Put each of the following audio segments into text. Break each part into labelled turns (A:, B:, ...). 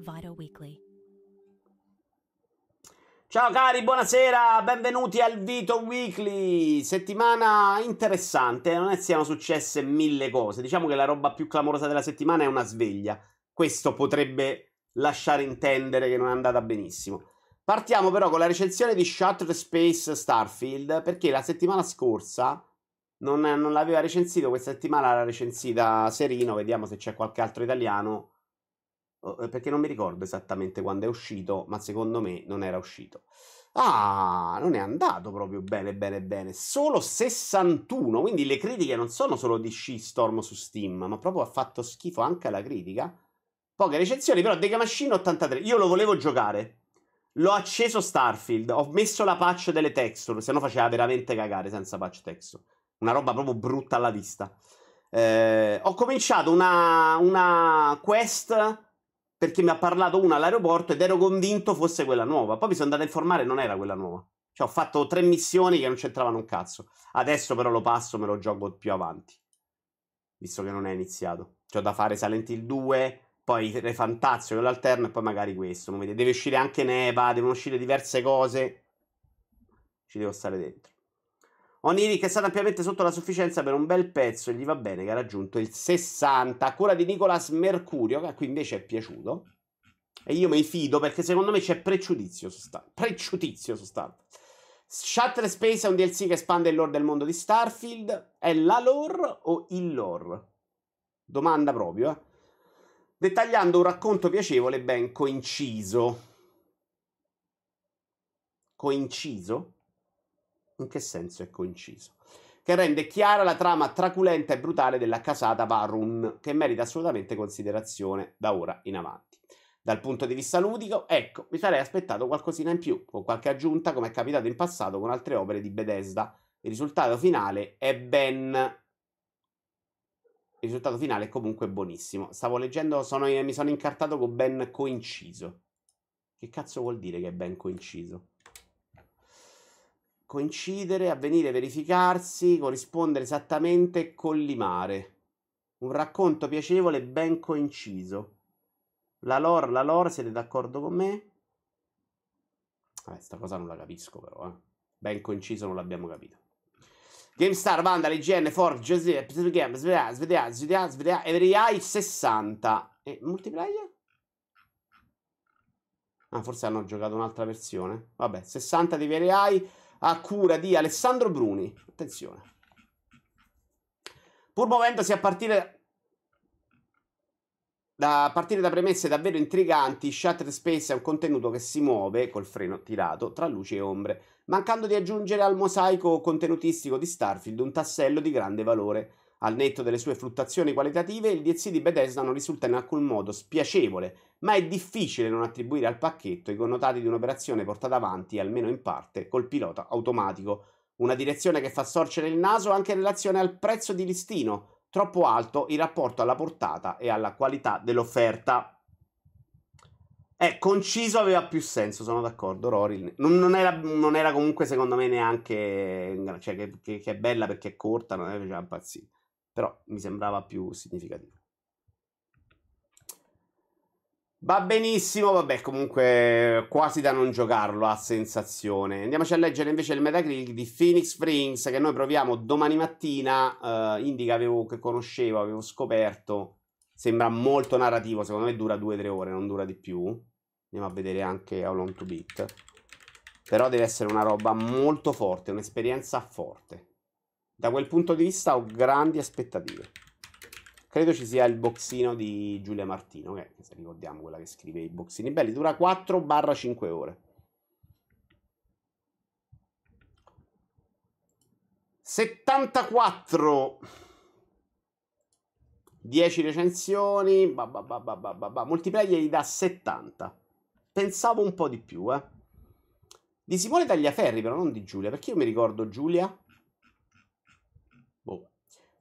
A: Vital Weekly. Ciao cari, buonasera, benvenuti al Vito Weekly. Settimana interessante, non è siano successe mille cose. Diciamo che la roba più clamorosa della settimana è una sveglia. Questo potrebbe lasciare intendere che non è andata benissimo. Partiamo però con la recensione di Shattered Space Starfield, perché la settimana scorsa non, non l'aveva recensito, questa settimana l'ha recensita Serino, vediamo se c'è qualche altro italiano Oh, eh, perché non mi ricordo esattamente quando è uscito, ma secondo me non era uscito. Ah, non è andato proprio bene, bene, bene. Solo 61, quindi le critiche non sono solo di Storm su Steam, ma proprio ha fatto schifo anche la critica. Poche recensioni, però Dega Machine 83. Io lo volevo giocare. L'ho acceso Starfield, ho messo la patch delle texture, se no faceva veramente cagare senza patch texture. Una roba proprio brutta alla vista. Eh, ho cominciato una, una quest perché mi ha parlato una all'aeroporto ed ero convinto fosse quella nuova. Poi mi sono andato a informare, non era quella nuova. Cioè, ho fatto tre missioni che non c'entravano un cazzo. Adesso però lo passo, me lo gioco più avanti. Visto che non è iniziato. Cioè, ho da fare Silent Hill 2, poi Re Fantazio che l'alterno e poi magari questo. Deve uscire anche Neva, devono uscire diverse cose. Ci devo stare dentro. Oniric è stato ampiamente sotto la sufficienza per un bel pezzo e gli va bene che ha raggiunto il 60 a cura di Nicolas Mercurio, che a cui invece è piaciuto. E io mi fido perché secondo me c'è pregiudizio su Star. Pregiudizio su Star. Shutter Space è un DLC che espande il lore del mondo di Starfield. È la lore o il lore? Domanda proprio, eh. Dettagliando un racconto piacevole ben coinciso. Coinciso? In che senso è coinciso? Che rende chiara la trama traculenta e brutale della casata Varun, che merita assolutamente considerazione da ora in avanti. Dal punto di vista ludico, ecco, mi sarei aspettato qualcosina in più, con qualche aggiunta come è capitato in passato con altre opere di Bethesda. Il risultato finale è ben il risultato finale è comunque buonissimo. Stavo leggendo, sono, mi sono incartato con ben coinciso. Che cazzo vuol dire che è ben coinciso? coincidere, avvenire, verificarsi, corrispondere esattamente, con collimare. Un racconto piacevole ben coinciso. La lore, la lore, siete d'accordo con me? Questa eh, cosa non la capisco però, eh. Ben coinciso non l'abbiamo capito. GameStar, Vandal, IGN, Forge, Joseph, Game, Svedea, Svedea, Svedea, Svedea, Everyai 60. E multiplayer? Ah, forse hanno giocato un'altra versione. Vabbè, 60 di VRI, a cura di Alessandro Bruni. Attenzione. Pur muovendosi a partire da partire da premesse davvero intriganti, Shattered Space è un contenuto che si muove col freno tirato tra luci e ombre, mancando di aggiungere al mosaico contenutistico di Starfield un tassello di grande valore al netto delle sue fluttuazioni qualitative, il DLC di Bethesda non risulta in alcun modo spiacevole, ma è difficile non attribuire al pacchetto i connotati di un'operazione portata avanti, almeno in parte, col pilota automatico. Una direzione che fa sorgere il naso anche in relazione al prezzo di listino, troppo alto in rapporto alla portata e alla qualità dell'offerta. Eh, conciso aveva più senso, sono d'accordo, Rory. Non, non, era, non era, comunque, secondo me, neanche... Cioè, che, che, che, è bella perché è corta, non è che faceva impazzire però mi sembrava più significativo. Va benissimo, vabbè, comunque quasi da non giocarlo a sensazione. Andiamoci a leggere invece il Metacritic di Phoenix Springs che noi proviamo domani mattina. Eh, indica avevo, che conoscevo, avevo scoperto. Sembra molto narrativo, secondo me dura 2-3 ore, non dura di più. Andiamo a vedere anche How Long to Beat. Però deve essere una roba molto forte, un'esperienza forte. Da quel punto di vista ho grandi aspettative. Credo ci sia il boxino di Giulia Martino, che se ricordiamo quella che scrive i boxini belli, dura 4-5 ore. Settantaquattro. 10 recensioni, bah bah gli dà 70. Pensavo un po' di più, eh. Di Simone Tagliaferri, però non di Giulia, perché io mi ricordo Giulia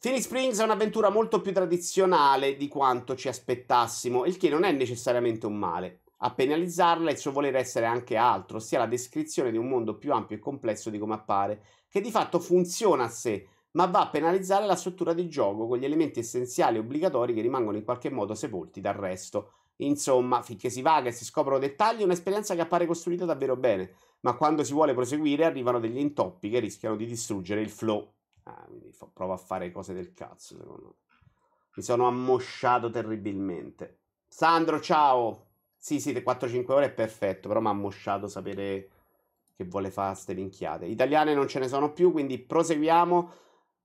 A: Phoenix Springs è un'avventura molto più tradizionale di quanto ci aspettassimo, il che non è necessariamente un male. A penalizzarla è il suo voler essere anche altro, ossia la descrizione di un mondo più ampio e complesso di come appare, che di fatto funziona a sé, ma va a penalizzare la struttura di gioco con gli elementi essenziali e obbligatori che rimangono in qualche modo sepolti dal resto. Insomma, finché si vaga e si scoprono dettagli, è un'esperienza che appare costruita davvero bene, ma quando si vuole proseguire arrivano degli intoppi che rischiano di distruggere il flow. Eh, quindi fa, prova a fare cose del cazzo, secondo me. Mi sono ammosciato terribilmente. Sandro, ciao! Sì, sì, 4-5 ore è perfetto, però mi ha ammosciato sapere che vuole fare ste minchiate. Italiane non ce ne sono più, quindi proseguiamo.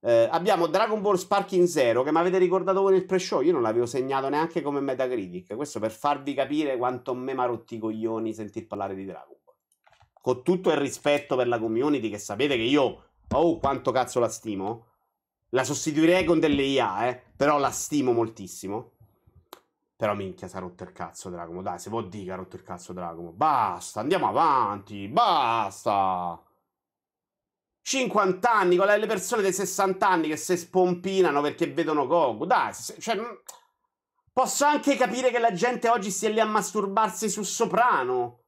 A: Eh, abbiamo Dragon Ball Sparking Zero che mi avete ricordato voi nel pre-show. Io non l'avevo segnato neanche come Metacritic. Questo per farvi capire quanto me mi ha rotti i coglioni sentir parlare di Dragon Ball. Con tutto il rispetto per la community, che sapete che io Oh, quanto cazzo la stimo. La sostituirei con delle IA, eh. Però la stimo moltissimo. Però minchia, si è rotto il cazzo Dragomo. Dai, se vuol dire che ha rotto il cazzo Dragomo. Basta, andiamo avanti. Basta. 50 anni, con le persone dei 60 anni che si spompinano perché vedono Goku. Dai, cioè... Mm, posso anche capire che la gente oggi stia lì a masturbarsi su Soprano.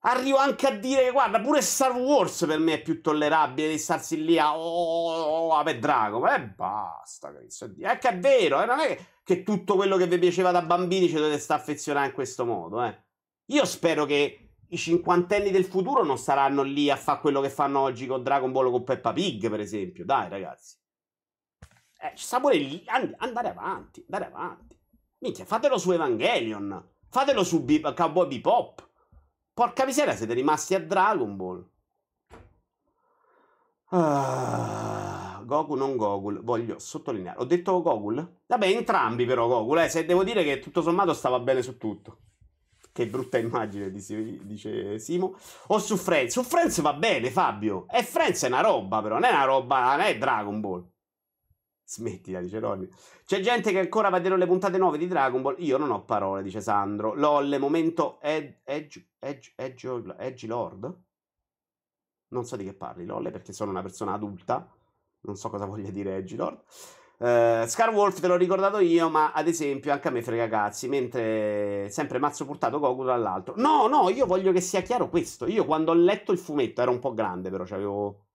A: Arrivo anche a dire che, guarda, pure Star Wars per me è più tollerabile di starsi lì a oh, oh, oh ape drago. Ma eh, basta, Cristo. È che è vero, eh, non è che tutto quello che vi piaceva da bambini ci dovete sta affezionare in questo modo, eh. Io spero che i cinquantenni del futuro non saranno lì a fare quello che fanno oggi con Dragon Ball o con Peppa Pig, per esempio. Dai, ragazzi. Eh, ci sta pure lì, And- andare avanti, andare avanti. Minchia, fatelo su Evangelion, fatelo su Be- Cowboy Bebop. Porca miseria, siete rimasti a Dragon Ball. Ah, Goku non Gogul, voglio sottolineare. Ho detto Gogul? Vabbè, entrambi però Gogul, eh, se devo dire che tutto sommato stava bene su tutto. Che brutta immagine, dice Simo. O su Friends. Su Friends va bene, Fabio. E Friends è una roba, però. Non è una roba, non è Dragon Ball. Smettila, dice Rolli. C'è gente che ancora va a vedere le puntate nuove di Dragon Ball. Io non ho parole, dice Sandro. LOL, momento ed, edge, edge, edge, edge Lord. Non so di che parli, LOL, perché sono una persona adulta. Non so cosa voglia dire edge Lord. Uh, Scarwolf te l'ho ricordato io, ma ad esempio anche a me frega cazzi, mentre sempre mazzo portato Goku dall'altro. No, no, io voglio che sia chiaro questo. Io quando ho letto il fumetto era un po' grande, però c'avevo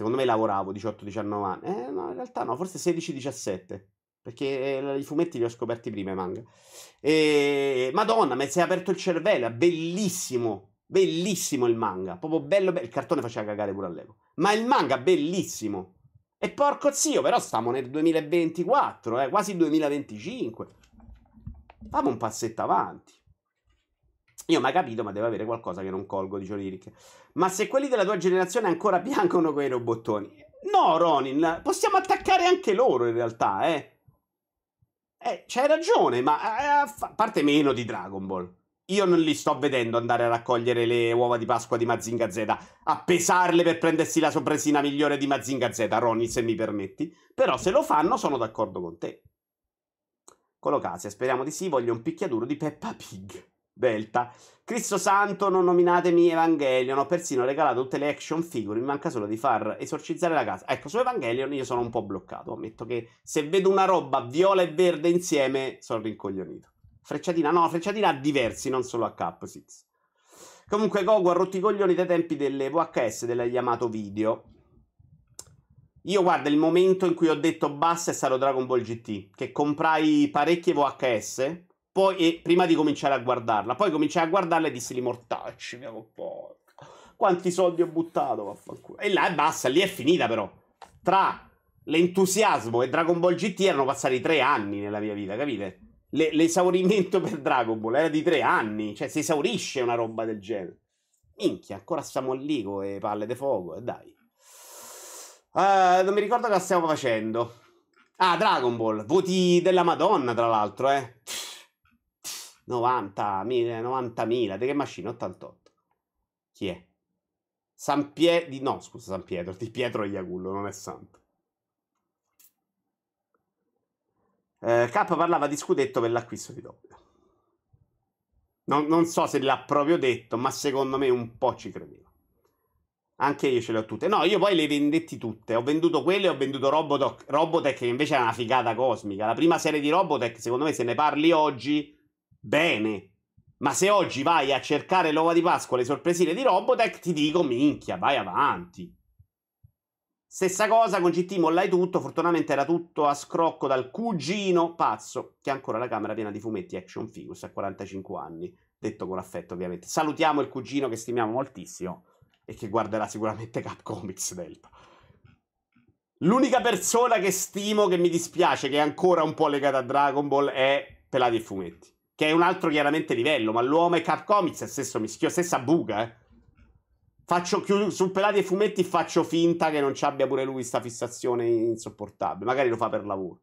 A: secondo me lavoravo 18-19 anni, eh, no, in realtà no, forse 16-17 perché eh, i fumetti li ho scoperti prima i manga. E... Madonna, mi si è aperto il cervello, bellissimo, bellissimo il manga, proprio bello, bello. il cartone faceva cagare pure all'epoca, ma il manga bellissimo. E porco zio, però stiamo nel 2024, eh, quasi 2025. Famo un passetto avanti. Io mi capito, ma deve avere qualcosa che non colgo, dice Lyric. Ma se quelli della tua generazione ancora piangono quei robottoni. No, Ronin, possiamo attaccare anche loro in realtà, eh. Eh, c'hai ragione, ma eh, a parte meno di Dragon Ball. Io non li sto vedendo andare a raccogliere le uova di Pasqua di Mazinga Z, a pesarle per prendersi la sopresina migliore di Mazinga Z, Ronin, se mi permetti. Però se lo fanno sono d'accordo con te. Colocasia, speriamo di sì, voglio un picchiaduro di Peppa Pig. Delta. Cristo Santo, non nominatemi Evangelion. Ho persino regalato tutte le action figure. Mi manca solo di far esorcizzare la casa. Ecco, su Evangelion io sono un po' bloccato. Ammetto che se vedo una roba viola e verde insieme, sono rincoglionito. Frecciatina, no, frecciatina a diversi, non solo a Capsix. Comunque, Gogo ha rotto i coglioni dai tempi delle VHS, della Yamato Video. Io, guarda, il momento in cui ho detto basta è stato Dragon Ball GT, che comprai parecchie VHS poi, eh, prima di cominciare a guardarla, poi cominciai a guardarla e dissi di mortacci, mia porca. Quanti soldi ho buttato, vaffanculo. E là e basta, lì è finita però. Tra l'entusiasmo e Dragon Ball GT erano passati tre anni nella mia vita, capite? Le, l'esaurimento per Dragon Ball era di tre anni, cioè si esaurisce una roba del genere. Minchia, ancora stiamo lì con le palle di fuoco, e eh, dai. Uh, non mi ricordo cosa stiamo facendo. Ah, Dragon Ball, voti della Madonna, tra l'altro, eh. 90.000, 90.000, di che macchina? 88. Chi è? San Pietro, no scusa San Pietro, di Pietro Iacullo, non è santo. Eh, K parlava di scudetto per l'acquisto di Doppio. Non, non so se l'ha proprio detto, ma secondo me un po' ci credeva. Anche io ce le ho tutte. No, io poi le vendetti tutte. Ho venduto quelle e ho venduto Robotech, Robotech, che invece è una figata cosmica. La prima serie di Robotech, secondo me, se ne parli oggi, bene. Ma se oggi vai a cercare l'ova di Pasqua le sorpresine di Robotech, ti dico minchia, vai avanti. Stessa cosa con GT mollai tutto, fortunatamente era tutto a scrocco dal cugino pazzo, che ha ancora la camera piena di fumetti action figures a 45 anni, detto con affetto ovviamente. Salutiamo il cugino che stimiamo moltissimo e che guarderà sicuramente Cap Comics Delta. L'unica persona che stimo, che mi dispiace, che è ancora un po' legata a Dragon Ball, è Pelati e Fumetti che è un altro chiaramente livello, ma l'uomo è Cap Comics è stesso mischio, stessa buca, eh. Faccio chiud- su Pelati e Fumetti faccio finta che non ci abbia pure lui sta fissazione insopportabile, magari lo fa per lavoro.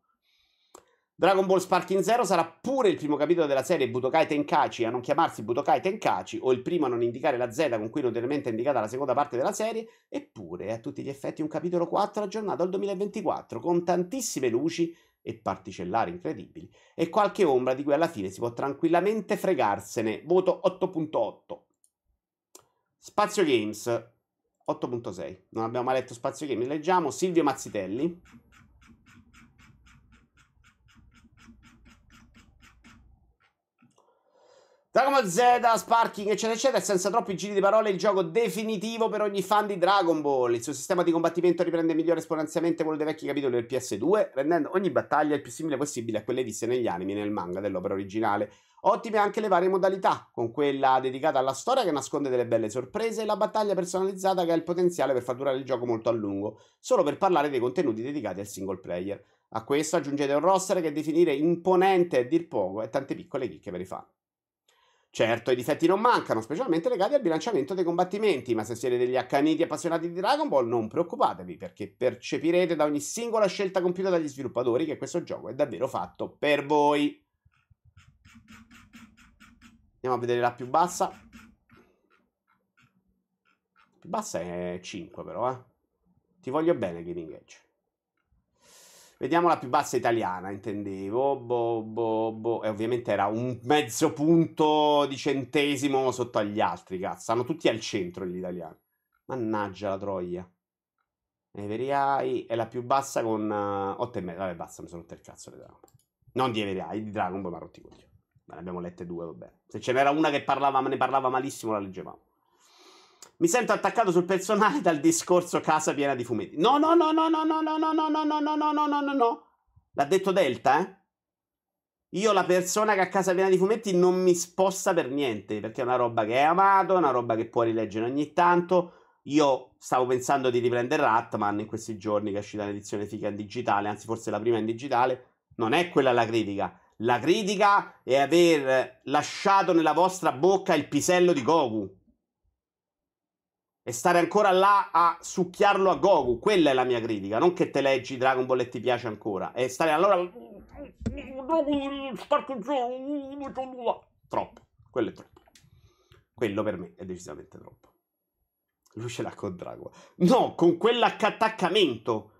A: Dragon Ball Sparking Zero sarà pure il primo capitolo della serie Budokai Tenkachi a non chiamarsi Budokai Tenkachi o il primo a non indicare la Z con cui notoriamente è indicata la seconda parte della serie, eppure a tutti gli effetti un capitolo 4 aggiornato al 2024 con tantissime luci e particellari incredibili, e qualche ombra di cui alla fine si può tranquillamente fregarsene. Voto 8.8. Spazio Games 8.6. Non abbiamo mai letto Spazio Games, leggiamo Silvio Mazzitelli. Dragon Ball Z, Sparking, eccetera, eccetera, e senza troppi giri di parole il gioco definitivo per ogni fan di Dragon Ball. Il suo sistema di combattimento riprende migliore esponenzialmente quello dei vecchi capitoli del PS2, rendendo ogni battaglia il più simile possibile a quelle viste negli anime e nel manga dell'opera originale. Ottime anche le varie modalità, con quella dedicata alla storia che nasconde delle belle sorprese e la battaglia personalizzata che ha il potenziale per far durare il gioco molto a lungo, solo per parlare dei contenuti dedicati al single player. A questo aggiungete un roster che definire imponente è dir poco e tante piccole chicche per i fan. Certo, i difetti non mancano, specialmente legati al bilanciamento dei combattimenti, ma se siete degli accaniti appassionati di Dragon Ball non preoccupatevi, perché percepirete da ogni singola scelta compiuta dagli sviluppatori che questo gioco è davvero fatto per voi. Andiamo a vedere la più bassa. La più bassa è 5 però, eh. Ti voglio bene, Gaming Edge. Vediamo la più bassa italiana, intendevo. Bo, bo, bo. E ovviamente era un mezzo punto di centesimo sotto agli altri, cazzo. Stanno tutti al centro gli italiani. Mannaggia la troia. Everai è la più bassa con uh, eh, 8 e mezzo. Vabbè, basta, mi sono rotto il cazzo le Dragon Ball. Non di Everai, di Dragon Ball, ma rotti coglioni. Ne abbiamo lette due, va Se ce n'era una che parlava, ne parlava malissimo, la leggevamo. Mi sento attaccato sul personale dal discorso casa piena di fumetti. No, no, no, no, no, no, no, no, no, no, no, no, no, no, no, no, L'ha detto Delta, eh? Io la persona che ha casa piena di fumetti non mi sposta per niente, perché è una roba che è amato, è una roba che puoi rileggere ogni tanto. Io stavo pensando di riprendere Ratman in questi giorni che è uscita l'edizione figa in digitale, anzi forse la prima in digitale. Non è quella la critica. La critica è aver lasciato nella vostra bocca il pisello di Goku e stare ancora là a succhiarlo a Goku, quella è la mia critica, non che te leggi Dragon Ball e ti piace ancora, e stare allora troppo, quello è troppo. Quello per me è decisamente troppo. Lui ce l'ha con Dragon. No, con quell'attaccamento.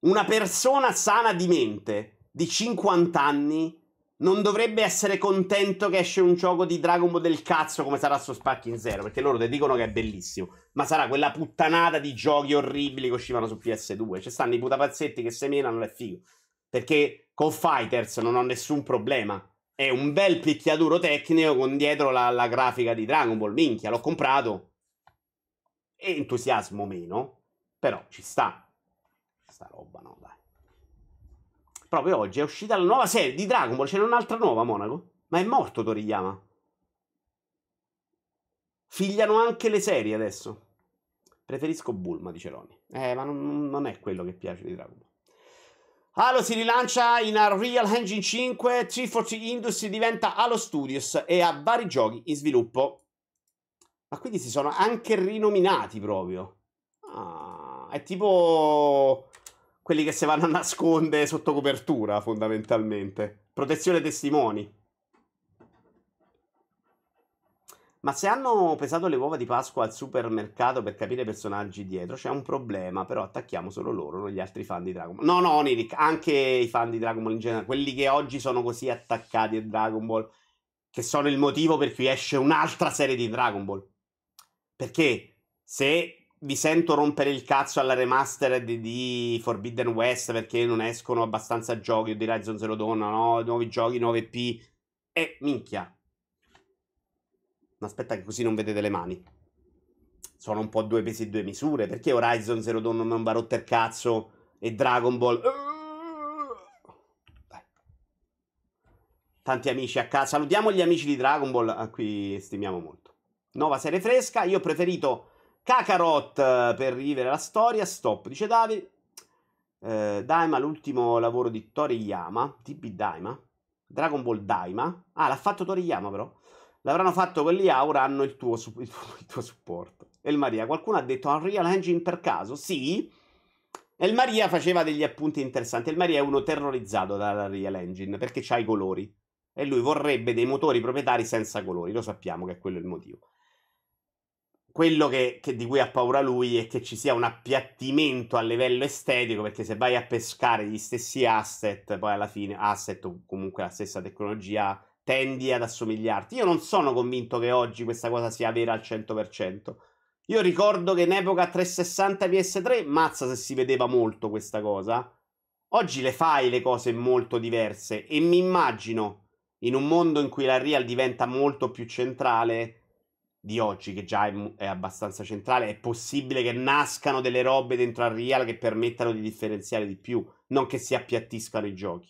A: Una persona sana di mente di 50 anni non dovrebbe essere contento che esce un gioco di Dragon Ball del cazzo come sarà su Sparking Zero, perché loro ti dicono che è bellissimo, ma sarà quella puttanata di giochi orribili che uscivano su PS2. Ci stanno i putapazzetti che seminano, è figo. Perché con Fighters non ho nessun problema. È un bel picchiaduro tecnico con dietro la, la grafica di Dragon Ball. Minchia, l'ho comprato. E entusiasmo meno, però ci sta. Sta roba, no? proprio oggi è uscita la nuova serie di Dragon Ball. C'era un'altra nuova, Monaco. Ma è morto Toriyama. Figliano anche le serie adesso. Preferisco Bulma dice Ceroni. Eh, ma non, non è quello che piace di Dragon Ball. Halo si rilancia in Unreal Engine 5, 340 Industry diventa Halo Studios e ha vari giochi in sviluppo. Ma quindi si sono anche rinominati proprio. Ah, è tipo quelli che si vanno a nascondere sotto copertura, fondamentalmente. Protezione testimoni. Ma se hanno pesato le uova di Pasqua al supermercato per capire i personaggi dietro, c'è un problema, però attacchiamo solo loro, non gli altri fan di Dragon Ball. No, no, Oniric, anche i fan di Dragon Ball in generale, quelli che oggi sono così attaccati a Dragon Ball, che sono il motivo per cui esce un'altra serie di Dragon Ball. Perché se vi sento rompere il cazzo alla remaster di, di Forbidden West perché non escono abbastanza giochi o di Horizon Zero Dawn, no? Nuovi giochi, 9P. E minchia. Ma aspetta che così non vedete le mani. Sono un po' due pesi e due misure. Perché Horizon Zero Dawn non va rotto il cazzo e Dragon Ball... Eh. tanti amici a casa. Salutiamo gli amici di Dragon Ball, a ah, cui stimiamo molto. Nuova serie fresca. Io ho preferito Kakarot eh, per rivivere la storia, stop, dice Davide. Eh, Daima, l'ultimo lavoro di Toriyama, TB Daima, Dragon Ball Daima. Ah, l'ha fatto Toriyama però. L'avranno fatto quelli Aura, hanno il tuo, il tuo, il tuo supporto. El Maria, qualcuno ha detto Unreal Engine per caso? Sì. El Maria faceva degli appunti interessanti. El Maria è uno terrorizzato dalla Real Engine perché ha i colori. E lui vorrebbe dei motori proprietari senza colori. Lo sappiamo che è quello il motivo quello che, che di cui ha paura lui è che ci sia un appiattimento a livello estetico, perché se vai a pescare gli stessi asset, poi alla fine asset o comunque la stessa tecnologia tendi ad assomigliarti. Io non sono convinto che oggi questa cosa sia vera al 100%. Io ricordo che in epoca 360 PS3, mazza se si vedeva molto questa cosa. Oggi le fai le cose molto diverse e mi immagino in un mondo in cui la real diventa molto più centrale di oggi, che già è, è, abbastanza centrale, è possibile che nascano delle robe dentro al Real che permettano di differenziare di più, non che si appiattiscano i giochi.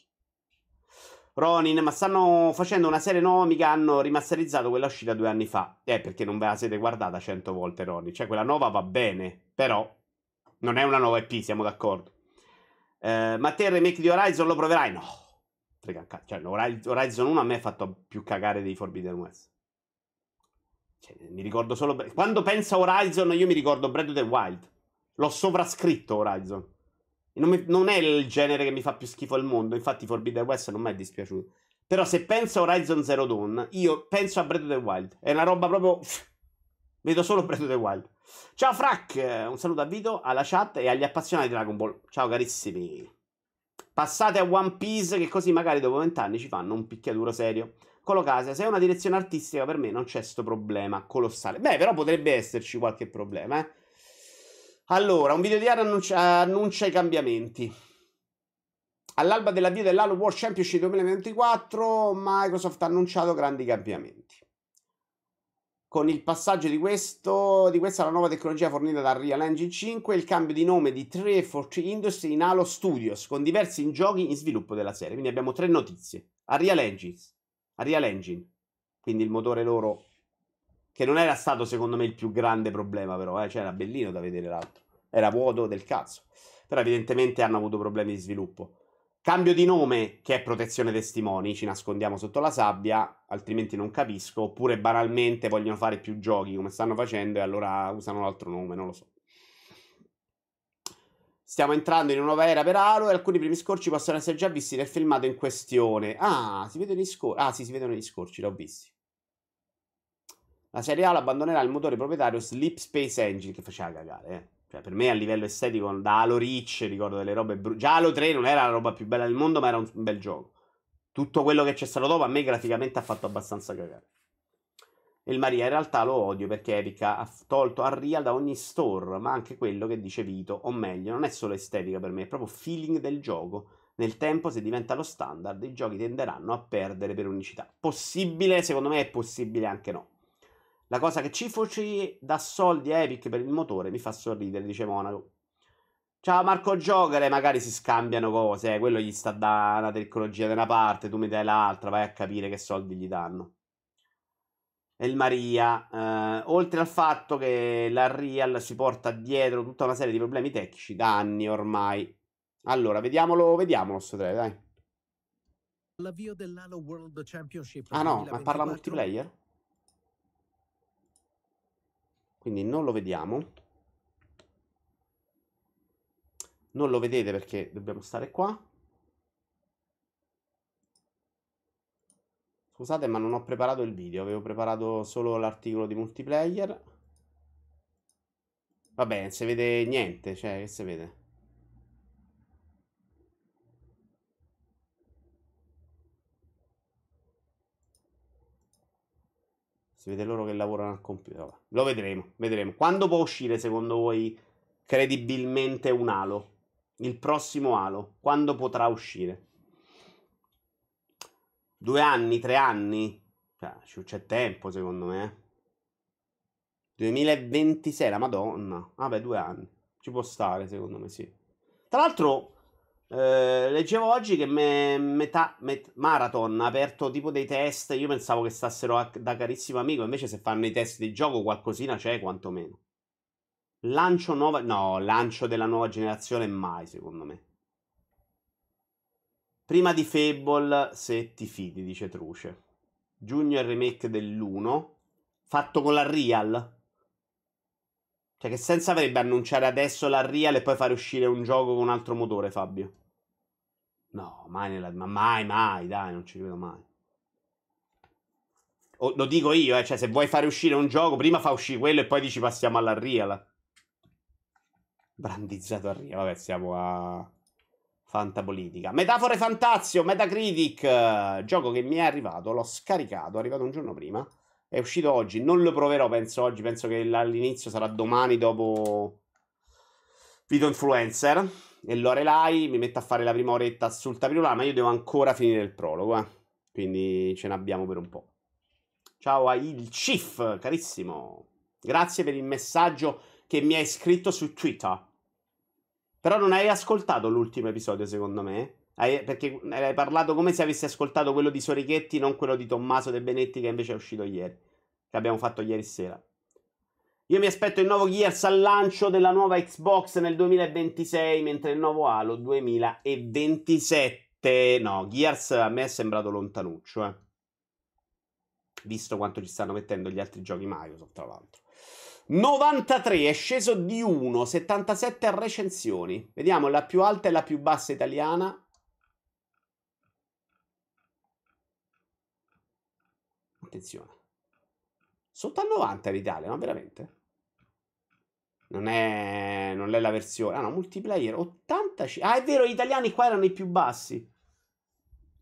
A: Ronin, ma stanno facendo una serie nuova, mica hanno rimasterizzato quella uscita due anni fa. Eh, perché non ve la siete guardata cento volte, Ronin. Cioè, quella nuova va bene, però non è una nuova EP, siamo d'accordo. Eh, ma te il remake di Horizon lo proverai? No. cioè, Horizon 1 a me ha fatto più cagare dei Forbidden West. Cioè, mi ricordo solo. Quando penso a Horizon, io mi ricordo Breath of the Wild. L'ho sovrascritto Horizon. Non, mi, non, è il genere che mi fa più schifo al mondo. Infatti, Forbidden West non mi è dispiaciuto. Però, se penso a Horizon Zero Dawn, io penso a Breath of the Wild. È una roba proprio. Vedo solo Breath of the Wild. Ciao, Frac. Un saluto a Vito, alla chat e agli appassionati di Dragon Ball. Ciao, carissimi. Passate a One Piece, che così magari dopo vent'anni ci fanno un picchiaduro serio. Colocasia, se è una direzione artistica per me non c'è questo problema colossale. Beh, però potrebbe esserci qualche problema, eh. Allora, un video di Ara annuncia, annuncia i cambiamenti. All'alba dell'avvio dell'Halo World Championship 2024, Microsoft ha annunciato grandi cambiamenti. Con il passaggio di, questo, di questa alla nuova tecnologia fornita da Real Engine 5, il cambio di nome di 343 Industry in Halo Studios, con diversi giochi in sviluppo della serie. Quindi abbiamo tre notizie. A Real Engines, a Real Engine. Quindi il motore loro, che non era stato secondo me il più grande problema, però, eh? cioè era bellino da vedere l'altro, era vuoto del cazzo. Però evidentemente hanno avuto problemi di sviluppo. Cambio di nome che è protezione testimoni, ci nascondiamo sotto la sabbia, altrimenti non capisco, oppure banalmente vogliono fare più giochi come stanno facendo e allora usano l'altro nome, non lo so. Stiamo entrando in una nuova era per Halo e alcuni primi scorci possono essere già visti nel filmato in questione. Ah, si vedono gli scorci. Ah, sì, si vedono gli scorci, l'ho visti. La serie Halo abbandonerà il motore proprietario Sleep Space Engine, che faceva cagare, eh. Cioè, per me a livello estetico, da Halo Reach, ricordo delle robe brutte. Già Halo 3 non era la roba più bella del mondo, ma era un bel gioco. Tutto quello che c'è stato dopo, a me graficamente ha fatto abbastanza cagare. E il Maria in realtà lo odio perché Epic ha tolto a Real da ogni store, ma anche quello che dice Vito, o meglio, non è solo estetica per me, è proprio feeling del gioco. Nel tempo, se diventa lo standard, i giochi tenderanno a perdere per unicità. Possibile, secondo me è possibile anche no. La cosa che ci Cifuci da soldi a Epic per il motore mi fa sorridere, dice Monaco. Ciao Marco Giocare, magari si scambiano cose, eh, quello gli sta da una tecnologia da una parte, tu mi dai l'altra, vai a capire che soldi gli danno il Maria. Eh, oltre al fatto che la Real si porta dietro tutta una serie di problemi tecnici da anni ormai. Allora, vediamolo, vediamolo sto 3, dai. L'avvio dell'Halo World Championship. Ah no, ma parla multiplayer? Quindi non lo vediamo. Non lo vedete perché dobbiamo stare qua. Scusate, ma non ho preparato il video, avevo preparato solo l'articolo di multiplayer. Vabbè, non si vede niente, cioè, che si vede? Si vede loro che lavorano al computer. Lo vedremo, vedremo. Quando può uscire, secondo voi, credibilmente un alo? Il prossimo alo? Quando potrà uscire? Due anni, tre anni? Cioè, c'è tempo, secondo me. 2026, eh. la madonna. Vabbè, due anni. Ci può stare, secondo me, sì. Tra l'altro, eh, leggevo oggi che me, metà, met, Marathon ha aperto tipo dei test. Io pensavo che stassero a, da carissimo amico. Invece, se fanno i test di gioco, qualcosina c'è, quantomeno. Lancio nuova. No, lancio della nuova generazione mai, secondo me. Prima di Fable, se ti fidi, dice Truce. Giugno è il remake dell'1, fatto con la Real. Cioè, che senso avrebbe annunciare adesso la Real e poi fare uscire un gioco con un altro motore, Fabio? No, mai nella... Ma mai, mai, dai, non ci credo mai. O, lo dico io, eh, cioè, se vuoi fare uscire un gioco, prima fa uscire quello e poi dici passiamo alla Real. Brandizzato a Real, vabbè, siamo a... Fantapolitica. Metafore Fantazio, Metacritic, gioco che mi è arrivato, l'ho scaricato, è arrivato un giorno prima, è uscito oggi, non lo proverò penso oggi, penso che all'inizio sarà domani dopo Video Influencer e Lorelai mi mette a fare la prima oretta sul tapirulà, ma io devo ancora finire il prologo, eh. quindi ce n'abbiamo per un po'. Ciao a Il Chief, carissimo, grazie per il messaggio che mi hai scritto su Twitter. Però non hai ascoltato l'ultimo episodio, secondo me. Hai, perché eh, hai parlato come se avessi ascoltato quello di Sorichetti, non quello di Tommaso De Benetti, che invece è uscito ieri. Che abbiamo fatto ieri sera. Io mi aspetto il nuovo Gears al lancio della nuova Xbox nel 2026, mentre il nuovo Halo 2027. No, Gears a me è sembrato lontanuccio, eh. Visto quanto ci stanno mettendo gli altri giochi Microsoft, tra l'altro. 93 è sceso di 1, 77 recensioni. Vediamo la più alta e la più bassa italiana. Attenzione. Sotto al 90 l'Italia, ma veramente? Non è, non è la versione. Ah no, multiplayer 85. Ah, è vero, gli italiani qua erano i più bassi.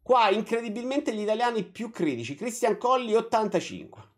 A: Qua incredibilmente gli italiani più critici. Cristian Colli 85.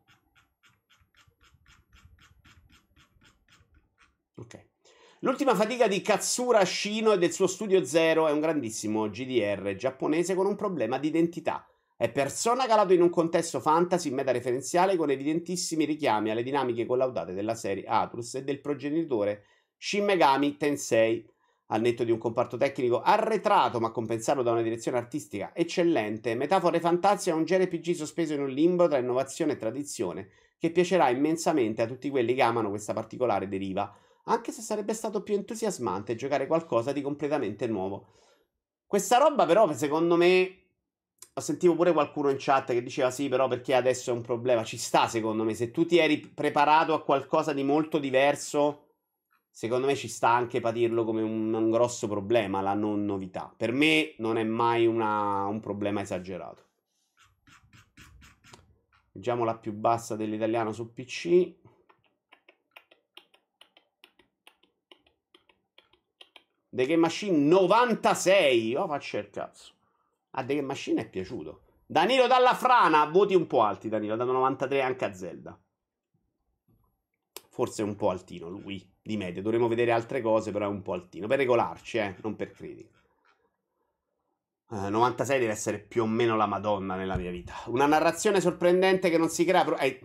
A: L'ultima fatica di Katsura Shino e del suo studio Zero è un grandissimo GDR giapponese con un problema di identità. È persona calato in un contesto fantasy meta-referenziale con evidentissimi richiami alle dinamiche collaudate della serie Atlus e del progenitore Shin Megami Tensei. Al netto di un comparto tecnico arretrato ma compensato da una direzione artistica eccellente, Metafore Fantasia è un JRPG sospeso in un limbo tra innovazione e tradizione che piacerà immensamente a tutti quelli che amano questa particolare deriva anche se sarebbe stato più entusiasmante giocare qualcosa di completamente nuovo. Questa roba però, secondo me, ho sentito pure qualcuno in chat che diceva sì, però perché adesso è un problema. Ci sta, secondo me. Se tu ti eri preparato a qualcosa di molto diverso, secondo me ci sta anche patirlo come un, un grosso problema, la non novità. Per me non è mai una, un problema esagerato. Leggiamo la più bassa dell'italiano su PC. The Game Machine 96. Oh, faccio il cazzo. A The Game Machine è piaciuto. Danilo Dalla Frana, voti un po' alti Danilo, ha dato 93 anche a Zelda. Forse è un po' altino lui, di media. Dovremmo vedere altre cose, però è un po' altino. Per regolarci, eh, non per critica. Eh, 96 deve essere più o meno la Madonna nella mia vita. Una narrazione sorprendente che non si crea... Però, eh,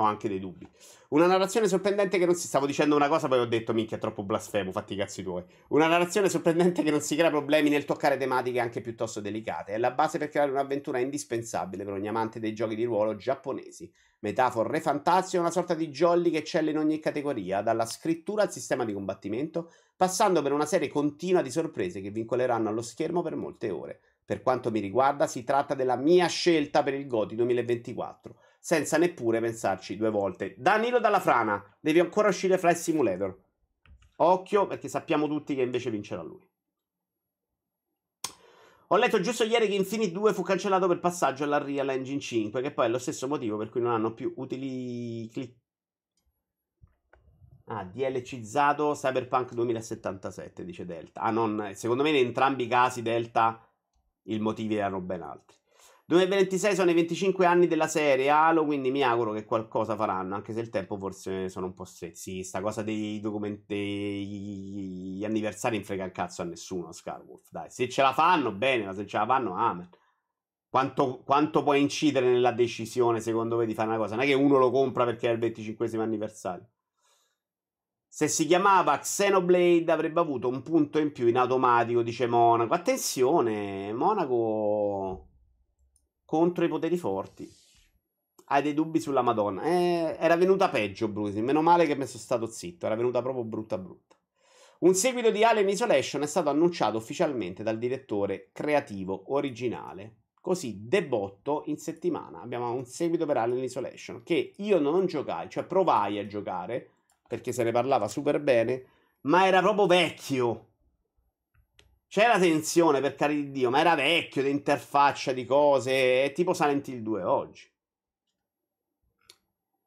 A: ho anche dei dubbi. Una narrazione sorprendente che non si... Stavo dicendo una cosa, poi ho detto, minchia, è troppo blasfemo, fatti i cazzi tuoi. Una narrazione sorprendente che non si crea problemi nel toccare tematiche anche piuttosto delicate. È la base per creare un'avventura indispensabile per ogni amante dei giochi di ruolo giapponesi. Metafor e fantasio è una sorta di jolly che eccelle in ogni categoria, dalla scrittura al sistema di combattimento, passando per una serie continua di sorprese che vincoleranno allo schermo per molte ore. Per quanto mi riguarda, si tratta della mia scelta per il GOTI 2024 senza neppure pensarci due volte. Danilo Dalla Frana, devi ancora uscire fra il Simulator. Occhio, perché sappiamo tutti che invece vincerà lui. Ho letto giusto ieri che Infinite 2 fu cancellato per passaggio alla Real Engine 5, che poi è lo stesso motivo per cui non hanno più utili... Clic... Ah, DLCizzato Cyberpunk 2077, dice Delta. Ah, non... Secondo me in entrambi i casi Delta i motivi erano ben altri. 2026 sono i 25 anni della serie Halo, quindi mi auguro che qualcosa faranno, anche se il tempo forse sono un po' stretti. Sì, sta cosa dei documenti, gli anniversari non frega il cazzo a nessuno, Scarwolf, dai. Se ce la fanno, bene, ma se ce la fanno, amen. Quanto, quanto può incidere nella decisione, secondo voi, di fare una cosa? Non è che uno lo compra perché è il 25 anniversario. Se si chiamava Xenoblade avrebbe avuto un punto in più in automatico, dice Monaco. Attenzione, Monaco contro i poteri forti. Hai dei dubbi sulla Madonna? Eh, era venuta peggio, Brusi. Meno male che mi sono stato zitto. Era venuta proprio brutta brutta. Un seguito di Alien Isolation è stato annunciato ufficialmente dal direttore creativo originale. Così, debotto in settimana. Abbiamo un seguito per Alien Isolation che io non giocai, cioè provai a giocare perché se ne parlava super bene, ma era proprio vecchio. C'era tensione, per carità di Dio, ma era vecchio, di interfaccia, di cose. È tipo Silent Hill 2 oggi.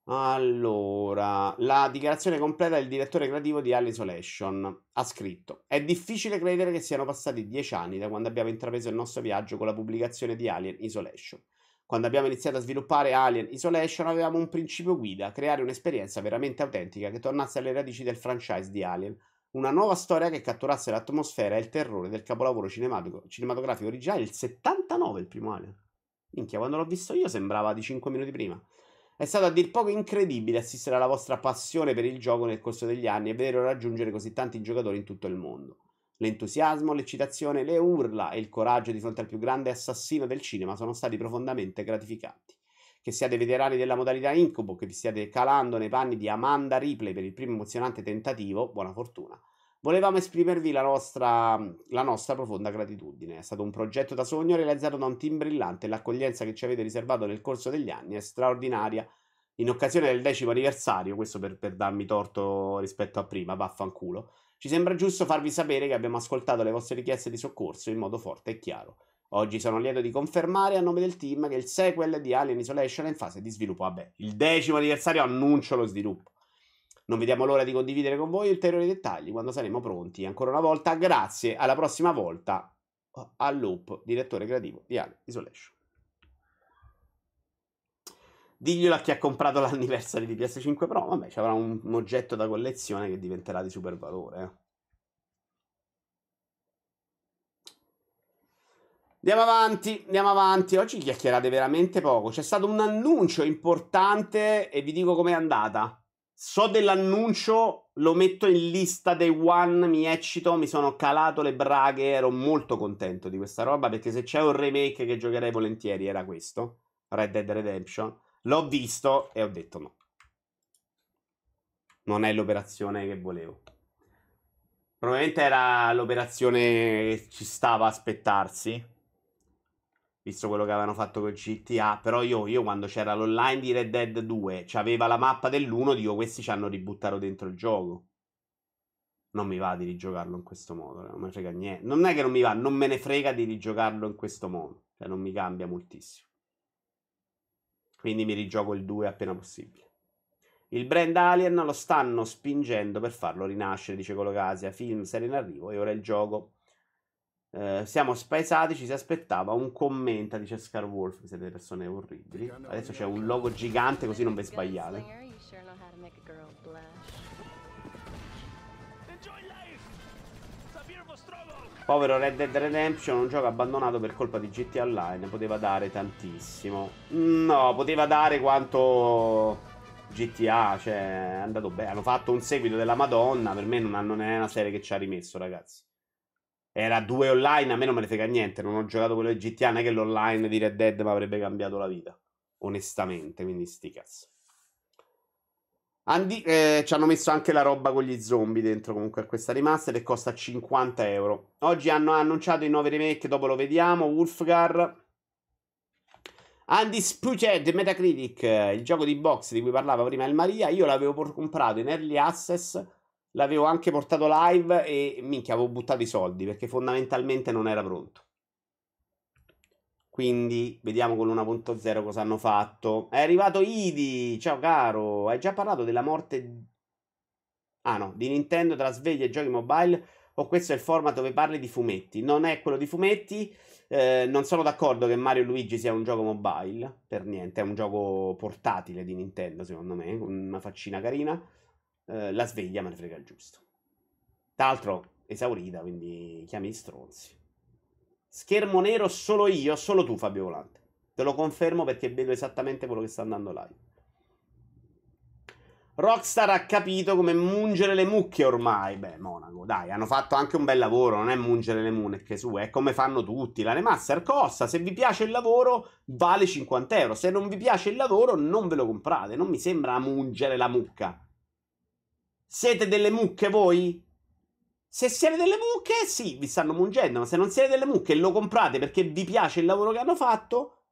A: Allora, la dichiarazione completa del direttore creativo di Isolation ha scritto: È difficile credere che siano passati dieci anni da quando abbiamo intrapreso il nostro viaggio con la pubblicazione di Alien Isolation. Quando abbiamo iniziato a sviluppare Alien Isolation avevamo un principio guida, creare un'esperienza veramente autentica che tornasse alle radici del franchise di Alien, una nuova storia che catturasse l'atmosfera e il terrore del capolavoro cinematografico originale del 79, il primo Alien. Minchia, quando l'ho visto io sembrava di 5 minuti prima. È stato a dir poco incredibile assistere alla vostra passione per il gioco nel corso degli anni e vederlo raggiungere così tanti giocatori in tutto il mondo. L'entusiasmo, l'eccitazione, le urla e il coraggio di fronte al più grande assassino del cinema sono stati profondamente gratificanti che siate veterani della modalità incubo, che vi stiate calando nei panni di Amanda Ripley per il primo emozionante tentativo, buona fortuna. Volevamo esprimervi la nostra, la nostra, profonda gratitudine. È stato un progetto da sogno realizzato da un team brillante e l'accoglienza che ci avete riservato nel corso degli anni è straordinaria. In occasione del decimo anniversario, questo per, per darmi torto rispetto a prima, vaffanculo, ci sembra giusto farvi sapere che abbiamo ascoltato le vostre richieste di soccorso in modo forte e chiaro. Oggi sono lieto di confermare a nome del team che il sequel di Alien Isolation è in fase di sviluppo. Vabbè, il decimo anniversario annuncio lo sviluppo. Non vediamo l'ora di condividere con voi ulteriori dettagli quando saremo pronti. Ancora una volta, grazie. Alla prossima volta a Loop, direttore creativo di Alien Isolation. Diglielo a chi ha comprato l'anniversario di PS5 Pro. Vabbè, ci avrà un, un oggetto da collezione che diventerà di super valore. Eh. Andiamo avanti, andiamo avanti. Oggi chiacchierate veramente poco. C'è stato un annuncio importante e vi dico com'è andata. So dell'annuncio, lo metto in lista dei one, mi eccito, mi sono calato le braghe, ero molto contento di questa roba perché se c'è un remake che giocherei volentieri era questo, Red Dead Redemption. L'ho visto e ho detto no. Non è l'operazione che volevo. Probabilmente era l'operazione che ci stava a aspettarsi visto quello che avevano fatto con GTA, però io, io quando c'era l'online di Red Dead 2, c'aveva la mappa dell'1, dico questi ci hanno ributtato dentro il gioco. Non mi va di rigiocarlo in questo modo, non me ne frega niente. Non è che non mi va, non me ne frega di rigiocarlo in questo modo, cioè non mi cambia moltissimo. Quindi mi rigioco il 2 appena possibile. Il brand Alien lo stanno spingendo per farlo rinascere, dice Colocasia, film, serie in arrivo e ora il gioco eh, siamo spaesati, ci si aspettava un commento di Cescar Wolf, siete delle persone orribili. Adesso c'è un logo gigante così non vi sbagliate. Povero Red Dead Redemption, un gioco abbandonato per colpa di GT Online, poteva dare tantissimo. No, poteva dare quanto... GTA, cioè, è andato bene. Hanno fatto un seguito della Madonna. Per me non è una serie che ci ha rimesso, ragazzi. Era due online, a me non me ne frega niente, non ho giocato quello di GTA, non è che l'online di Red Dead mi avrebbe cambiato la vita, onestamente, quindi sti cazzo. Andi, eh, ci hanno messo anche la roba con gli zombie dentro comunque a questa remaster e costa 50 euro. Oggi hanno annunciato i nuovi remake, dopo lo vediamo, Wolfgar. Undisputed Metacritic, il gioco di box di cui parlava prima il Maria, io l'avevo comprato in Early Access l'avevo anche portato live e minchia, avevo buttato i soldi perché fondamentalmente non era pronto. Quindi vediamo con l'1.0 cosa hanno fatto. È arrivato Idi, ciao caro. Hai già parlato della morte Ah no, di Nintendo tra sveglia e giochi mobile o questo è il format dove parli di fumetti? Non è quello di fumetti. Eh, non sono d'accordo che Mario e Luigi sia un gioco mobile, per niente, è un gioco portatile di Nintendo, secondo me, Con una faccina carina. Eh, la sveglia me ne frega il giusto. Tra l'altro esaurita, quindi chiami gli stronzi. Schermo nero solo io, solo tu Fabio Volante. Te lo confermo perché vedo esattamente quello che sta andando live. Rockstar ha capito come mungere le mucche ormai. Beh, Monaco, dai, hanno fatto anche un bel lavoro, non è mungere le mucche su, è come fanno tutti. La remaster costa, se vi piace il lavoro vale 50 euro, se non vi piace il lavoro non ve lo comprate, non mi sembra mungere la mucca. Siete delle mucche voi? Se siete delle mucche, sì, vi stanno mungendo, ma se non siete delle mucche e lo comprate perché vi piace il lavoro che hanno fatto,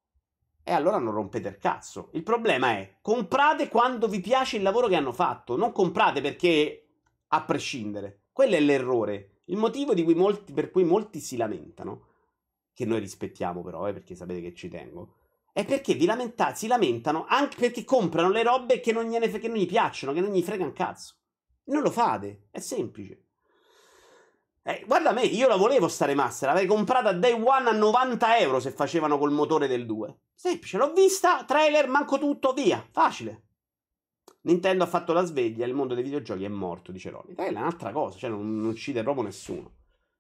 A: e allora non rompete il cazzo. Il problema è comprate quando vi piace il lavoro che hanno fatto, non comprate perché a prescindere. Quello è l'errore. Il motivo cui molti, per cui molti si lamentano, che noi rispettiamo però, eh, perché sapete che ci tengo, è perché lamenta- si lamentano anche perché comprano le robe che non, gliene, che non gli piacciono, che non gli frega un cazzo. Non lo fate, è semplice. Eh, guarda me, io la volevo stare master, l'avrei comprata day one a 90 euro se facevano col motore del 2. Semplice, l'ho vista, trailer, manco tutto, via, facile. Nintendo ha fatto la sveglia, il mondo dei videogiochi è morto, dice Ronnie. Trailer è un'altra cosa, cioè non, non uccide proprio nessuno.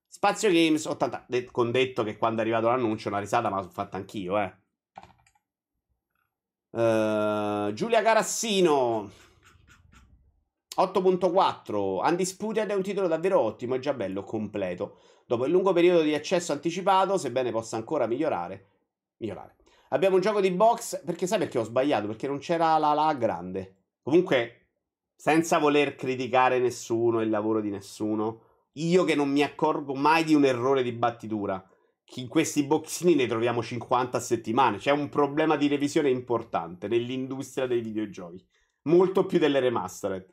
A: Spazio Games 80, de- con detto che quando è arrivato l'annuncio una risata ma l'ho fatta anch'io, eh. Uh, Giulia Carassino. 8.4 Undisputed è un titolo davvero ottimo e già bello completo. Dopo il lungo periodo di accesso anticipato, sebbene possa ancora migliorare, migliorare. Abbiamo un gioco di box perché sai perché ho sbagliato? Perché non c'era la la grande. Comunque, senza voler criticare nessuno il lavoro di nessuno, io che non mi accorgo mai di un errore di battitura, che in questi boxini ne troviamo 50 a settimane, c'è un problema di revisione importante nell'industria dei videogiochi, molto più delle remastered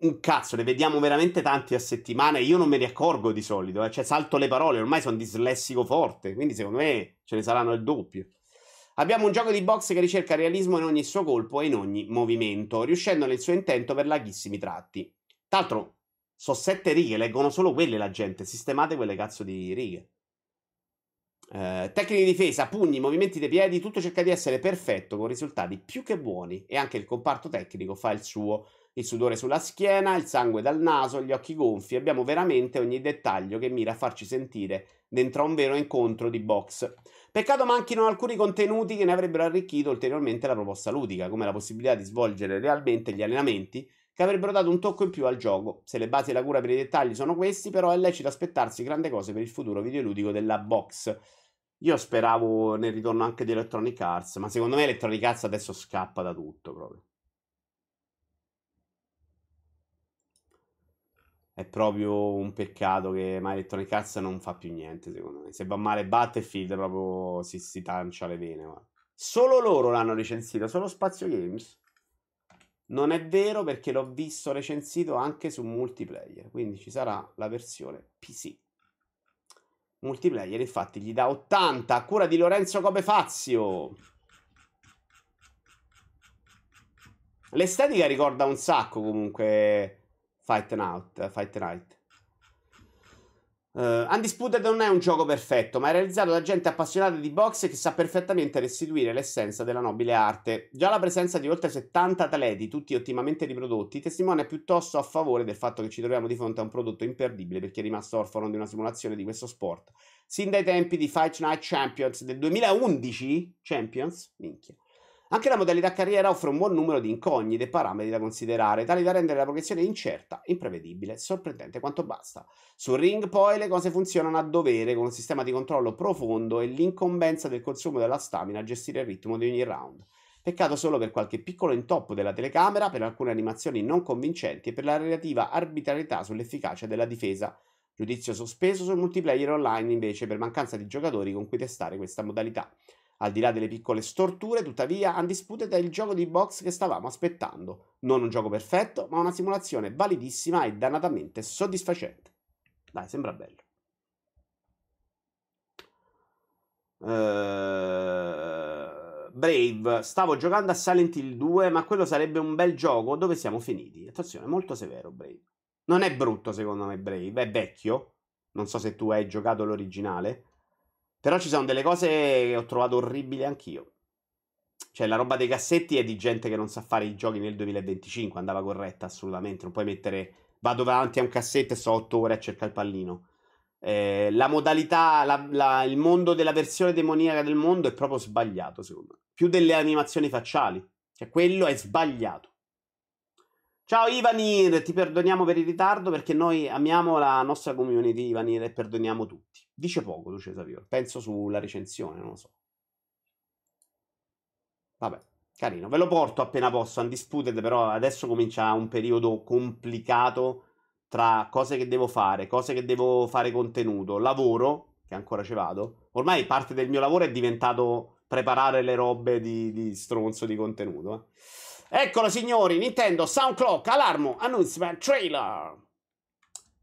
A: un cazzo, ne vediamo veramente tanti a settimana e io non me ne accorgo di solito, eh? cioè salto le parole, ormai sono dislessico forte, quindi secondo me ce ne saranno il doppio. Abbiamo un gioco di box che ricerca realismo in ogni suo colpo e in ogni movimento, riuscendo nel suo intento per larghissimi tratti. Tra l'altro, so sette righe, leggono solo quelle la gente, sistemate quelle cazzo di righe. Eh, tecniche di difesa, pugni, movimenti dei piedi, tutto cerca di essere perfetto con risultati più che buoni e anche il comparto tecnico fa il suo il sudore sulla schiena, il sangue dal naso, gli occhi gonfi, abbiamo veramente ogni dettaglio che mira a farci sentire dentro a un vero incontro di box. Peccato manchino alcuni contenuti che ne avrebbero arricchito ulteriormente la proposta ludica, come la possibilità di svolgere realmente gli allenamenti, che avrebbero dato un tocco in più al gioco. Se le basi e la cura per i dettagli sono questi, però è lecito aspettarsi grandi cose per il futuro videoludico della box. Io speravo nel ritorno anche di Electronic Arts, ma secondo me Electronic Arts adesso scappa da tutto proprio. è proprio un peccato che mai Electronic Arts non fa più niente, secondo me. Se va male Battlefield proprio si, si tancia le vene, guarda. Solo loro l'hanno recensito, solo Spazio Games. Non è vero perché l'ho visto recensito anche su multiplayer, quindi ci sarà la versione PC. Multiplayer infatti gli dà 80 a cura di Lorenzo Copefazio. L'estetica ricorda un sacco comunque Fight Out, Fight Right. Uh, Undisputed non è un gioco perfetto, ma è realizzato da gente appassionata di boxe che sa perfettamente restituire l'essenza della nobile arte. Già la presenza di oltre 70 atleti, tutti ottimamente riprodotti, testimonia piuttosto a favore del fatto che ci troviamo di fronte a un prodotto imperdibile perché è rimasto orfano di una simulazione di questo sport. Sin dai tempi di Fight Night Champions del 2011, Champions, minchia, anche la modalità carriera offre un buon numero di incognite e parametri da considerare, tali da rendere la progressione incerta, imprevedibile, sorprendente quanto basta. Sul Ring poi le cose funzionano a dovere con un sistema di controllo profondo e l'incombenza del consumo della stamina a gestire il ritmo di ogni round. Peccato solo per qualche piccolo intoppo della telecamera, per alcune animazioni non convincenti e per la relativa arbitrarietà sull'efficacia della difesa. Giudizio sospeso sul multiplayer online invece per mancanza di giocatori con cui testare questa modalità. Al di là delle piccole storture, tuttavia, Undisputed è il gioco di box che stavamo aspettando. Non un gioco perfetto, ma una simulazione validissima e dannatamente soddisfacente. Dai, sembra bello. Uh, Brave, stavo giocando a Silent Hill 2, ma quello sarebbe un bel gioco dove siamo finiti. Attenzione, molto severo Brave. Non è brutto secondo me Brave, è vecchio. Non so se tu hai giocato l'originale. Però ci sono delle cose che ho trovato orribili anch'io. Cioè, la roba dei cassetti è di gente che non sa fare i giochi nel 2025. Andava corretta, assolutamente. Non puoi mettere. Vado davanti a un cassetto e sto 8 ore a cercare il pallino. Eh, la modalità, la, la, il mondo della versione demoniaca del mondo è proprio sbagliato, secondo me. Più delle animazioni facciali. Cioè, quello è sbagliato. Ciao Ivanir, ti perdoniamo per il ritardo perché noi amiamo la nostra community Ivanir e perdoniamo tutti. Dice poco Lucia Savior, penso sulla recensione, non lo so. Vabbè, carino, ve lo porto appena posso, undisputed, però adesso comincia un periodo complicato tra cose che devo fare, cose che devo fare contenuto, lavoro, che ancora ci vado. Ormai parte del mio lavoro è diventato preparare le robe di, di stronzo di contenuto. Eh. Eccolo signori, Nintendo Soundclock, allarmo, announcement, trailer.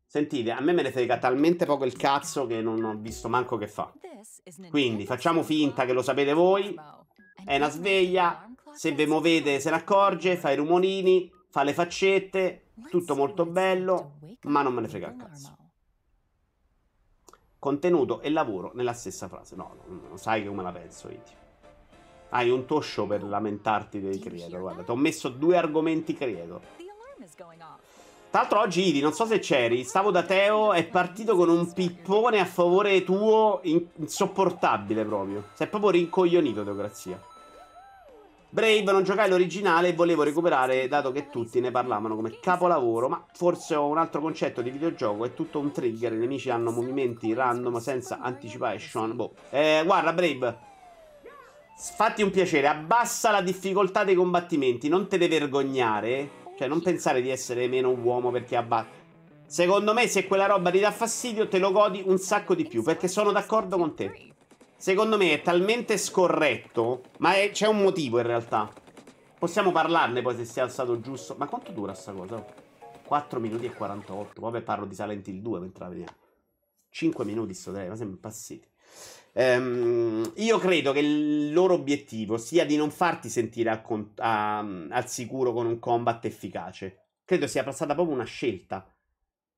A: Sentite, a me me ne frega talmente poco il cazzo che non ho visto manco che fa. Quindi facciamo finta che lo sapete voi. È una sveglia, se vi muovete se ne accorge, fa i rumorini, fa le faccette, tutto molto bello, ma non me ne frega il cazzo. Contenuto e lavoro nella stessa frase. No, non sai come la penso io. Hai un toscio per lamentarti dei credo. Guarda, ti ho messo due argomenti credo. Tra l'altro oggi Idi, non so se c'eri, stavo da Teo, è partito con un pippone a favore tuo insopportabile proprio. Sei proprio rincoglionito, Teocrazia. Brave non giocai l'originale e volevo recuperare dato che tutti ne parlavano come capolavoro, ma forse ho un altro concetto di videogioco, è tutto un trigger, i nemici hanno movimenti random senza anticipation. Boh. Eh, guarda Brave, Fatti un piacere, abbassa la difficoltà dei combattimenti, non te ne vergognare. Cioè, non pensare di essere meno uomo perché abbassa. Secondo me, se quella roba ti dà fastidio, te lo godi un sacco di più, perché sono d'accordo con te. Secondo me è talmente scorretto, ma è, c'è un motivo in realtà. Possiamo parlarne poi se si è alzato giusto. Ma quanto dura sta cosa? 4 minuti e 48. Vabbè, parlo di Salenti il 2 mentre la vediamo. 5 minuti sto direi, ma siamo impazziti. Ehm, io credo che il loro obiettivo sia di non farti sentire al, con- a- al sicuro con un combat efficace. Credo sia passata proprio una scelta.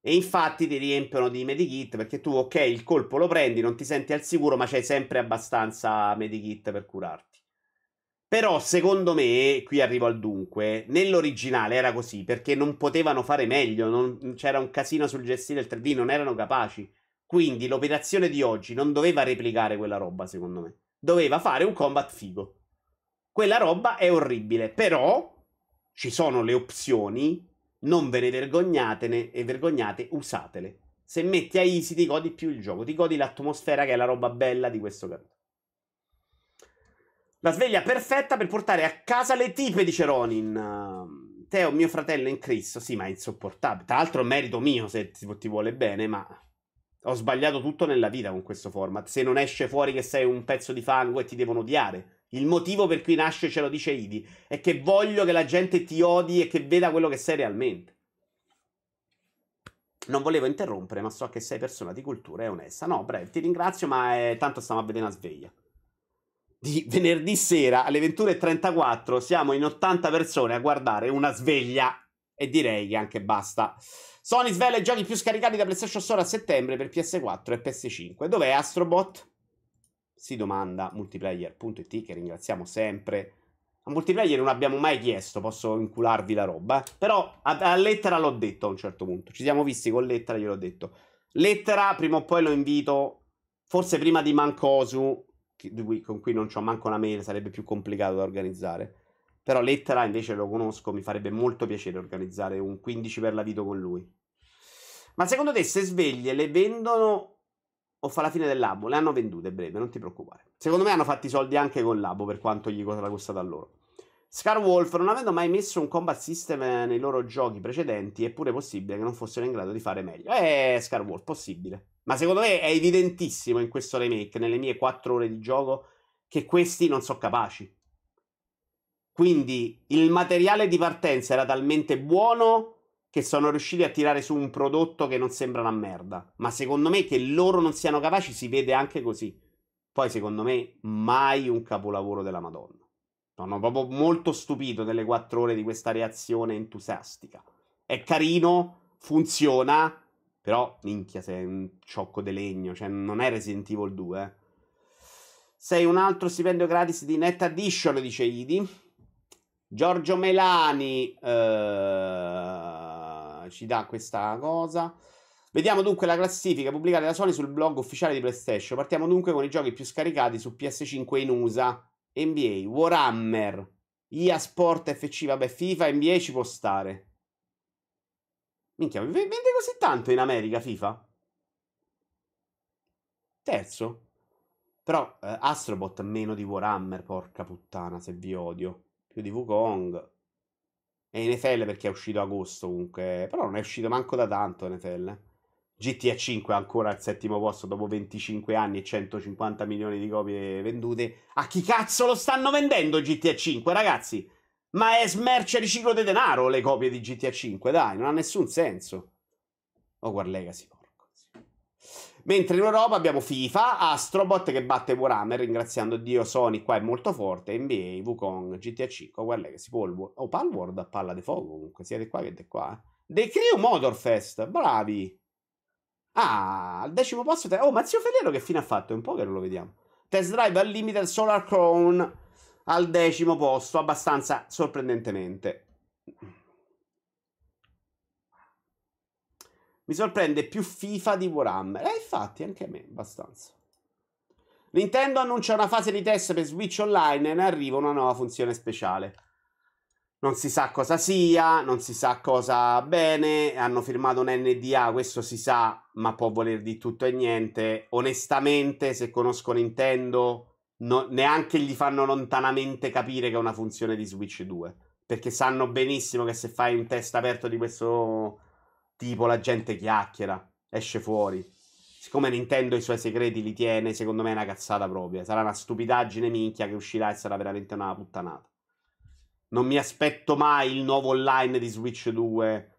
A: E infatti ti riempiono di medikit perché tu, ok, il colpo lo prendi, non ti senti al sicuro, ma c'hai sempre abbastanza medikit per curarti. Però, secondo me, qui arrivo al dunque, nell'originale era così perché non potevano fare meglio, non, c'era un casino sul gestire il 3D, non erano capaci. Quindi l'operazione di oggi non doveva replicare quella roba, secondo me. Doveva fare un combat figo. Quella roba è orribile, però ci sono le opzioni, non ve ne vergognatene e vergognate, usatele. Se metti a easy ti godi più il gioco, ti godi l'atmosfera che è la roba bella di questo capitolo. La sveglia perfetta per portare a casa le tipe, dice Ronin. Teo, oh mio fratello in Cristo, sì, ma è insopportabile. Tra l'altro merito mio se ti, ti vuole bene, ma ho sbagliato tutto nella vita con questo format. Se non esce fuori che sei un pezzo di fango e ti devono odiare. Il motivo per cui nasce, ce lo dice Idi, è che voglio che la gente ti odi e che veda quello che sei realmente. Non volevo interrompere, ma so che sei persona di cultura e onesta. No, breve, ti ringrazio, ma è... Eh, tanto stiamo a vedere una sveglia. Di venerdì sera alle 21.34 siamo in 80 persone a guardare una sveglia. E direi che anche basta. Sony svela i giochi più scaricati da PlayStation Store a settembre per PS4 e PS5. Dov'è Astrobot? Si domanda multiplayer.it che ringraziamo sempre. A multiplayer non abbiamo mai chiesto, posso incularvi la roba. Eh? Però a, a lettera l'ho detto a un certo punto. Ci siamo visti con lettera, gliel'ho detto. Lettera, prima o poi lo invito, forse prima di Mancosu, con cui non ho manco una mail, sarebbe più complicato da organizzare. Però Lettera invece lo conosco, mi farebbe molto piacere organizzare un 15 per la Vito con lui. Ma secondo te se sveglie le vendono o fa la fine del labo? Le hanno vendute breve, non ti preoccupare. Secondo me hanno fatto i soldi anche con il labo per quanto gli sarà costato a loro. Scarwolf, non avendo mai messo un combat system nei loro giochi precedenti, è pure possibile che non fossero in grado di fare meglio. Eh, Scarwolf, possibile. Ma secondo me è evidentissimo in questo remake, nelle mie quattro ore di gioco, che questi non sono capaci. Quindi il materiale di partenza era talmente buono che sono riusciti a tirare su un prodotto che non sembra una merda. Ma secondo me che loro non siano capaci si vede anche così. Poi secondo me mai un capolavoro della Madonna. Sono proprio molto stupito delle quattro ore di questa reazione entusiastica. È carino, funziona, però minchia sei un ciocco di legno, cioè non è Resident Evil 2. Eh. Sei un altro stipendio gratis di Net Addition, dice Idi. Giorgio Melani eh, ci dà questa cosa. Vediamo dunque la classifica pubblicata da Sony sul blog ufficiale di PlayStation. Partiamo dunque con i giochi più scaricati su PS5 in USA. NBA, Warhammer, IA Sport, FC, vabbè, FIFA, NBA ci può stare. Minchia, vende così tanto in America FIFA? Terzo. Però eh, Astrobot meno di Warhammer, porca puttana, se vi odio più di Wukong. E NFL perché è uscito agosto comunque, però non è uscito manco da tanto NFL. GTA 5 ancora al settimo posto dopo 25 anni e 150 milioni di copie vendute. A chi cazzo lo stanno vendendo GTA 5, ragazzi? Ma è smercia riciclo di denaro le copie di GTA 5, dai, non ha nessun senso. Oh, guarda Legacy. Mentre in Europa abbiamo FIFA, Astrobot che batte Warhammer, ringraziando Dio Sony qua è molto forte, NBA, Wukong, GTA 5, guarda che si può... Oh, Palworld a palla di fuoco comunque, siete qua che è qua. Eh. The Crew Motorfest, bravi! Ah, al decimo posto... Te... Oh, Mazio Federo che fine ha fatto? È un po' che non lo vediamo. Test Drive al limite Solar Crown al decimo posto, abbastanza sorprendentemente. Mi sorprende più FIFA di Warhammer. Eh, infatti, anche a me, abbastanza. Nintendo annuncia una fase di test per Switch Online e ne arriva una nuova funzione speciale. Non si sa cosa sia, non si sa cosa bene, hanno firmato un NDA, questo si sa, ma può voler di tutto e niente. Onestamente, se conosco Nintendo, no, neanche gli fanno lontanamente capire che è una funzione di Switch 2, perché sanno benissimo che se fai un test aperto di questo tipo la gente chiacchiera, esce fuori. Siccome Nintendo i suoi segreti li tiene, secondo me è una cazzata propria. Sarà una stupidaggine minchia che uscirà e sarà veramente una puttanata. Non mi aspetto mai il nuovo online di Switch 2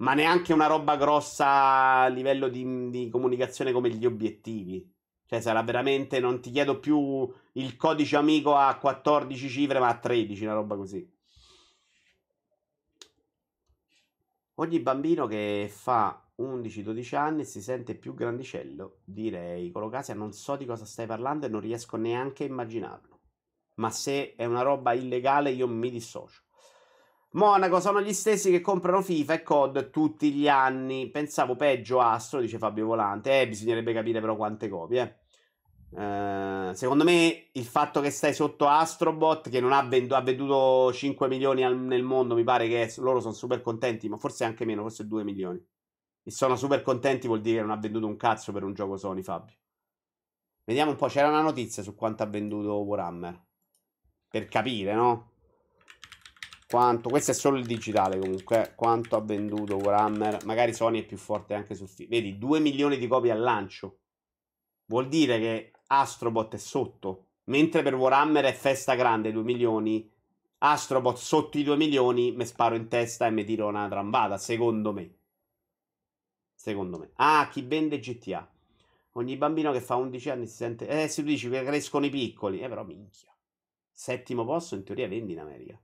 A: ma neanche una roba grossa a livello di, di, comunicazione come gli obiettivi. Cioè, sarà veramente. Non ti chiedo più il codice amico a 14 cifre, ma a 13, una roba così. Ogni bambino che fa 11-12 anni si sente più grandicello, direi. Colocasia, non so di cosa stai parlando e non riesco neanche a immaginarlo. Ma se è una roba illegale, io mi dissocio. Monaco sono gli stessi che comprano FIFA e COD tutti gli anni. Pensavo peggio Astro, dice Fabio Volante. Eh, bisognerebbe capire però quante copie. Eh. Eh, secondo me il fatto che stai sotto Astrobot, che non ha, venduto, ha venduto 5 milioni al, nel mondo, mi pare che loro sono super contenti, ma forse anche meno, forse 2 milioni. E sono super contenti vuol dire che non ha venduto un cazzo per un gioco Sony, Fabio. Vediamo un po', c'era una notizia su quanto ha venduto Warhammer. Per capire, no? Quanto, questo è solo il digitale comunque, eh, quanto ha venduto Warhammer. Magari Sony è più forte anche sul... Vedi, 2 milioni di copie al lancio. Vuol dire che Astrobot è sotto. Mentre per Warhammer è festa grande, 2 milioni. Astrobot sotto i 2 milioni, mi sparo in testa e mi tiro una trambata, secondo me. Secondo me. Ah, chi vende GTA. Ogni bambino che fa 11 anni si sente... Eh, se tu dici che crescono i piccoli. Eh, però minchia. Settimo posto in teoria vendi in America.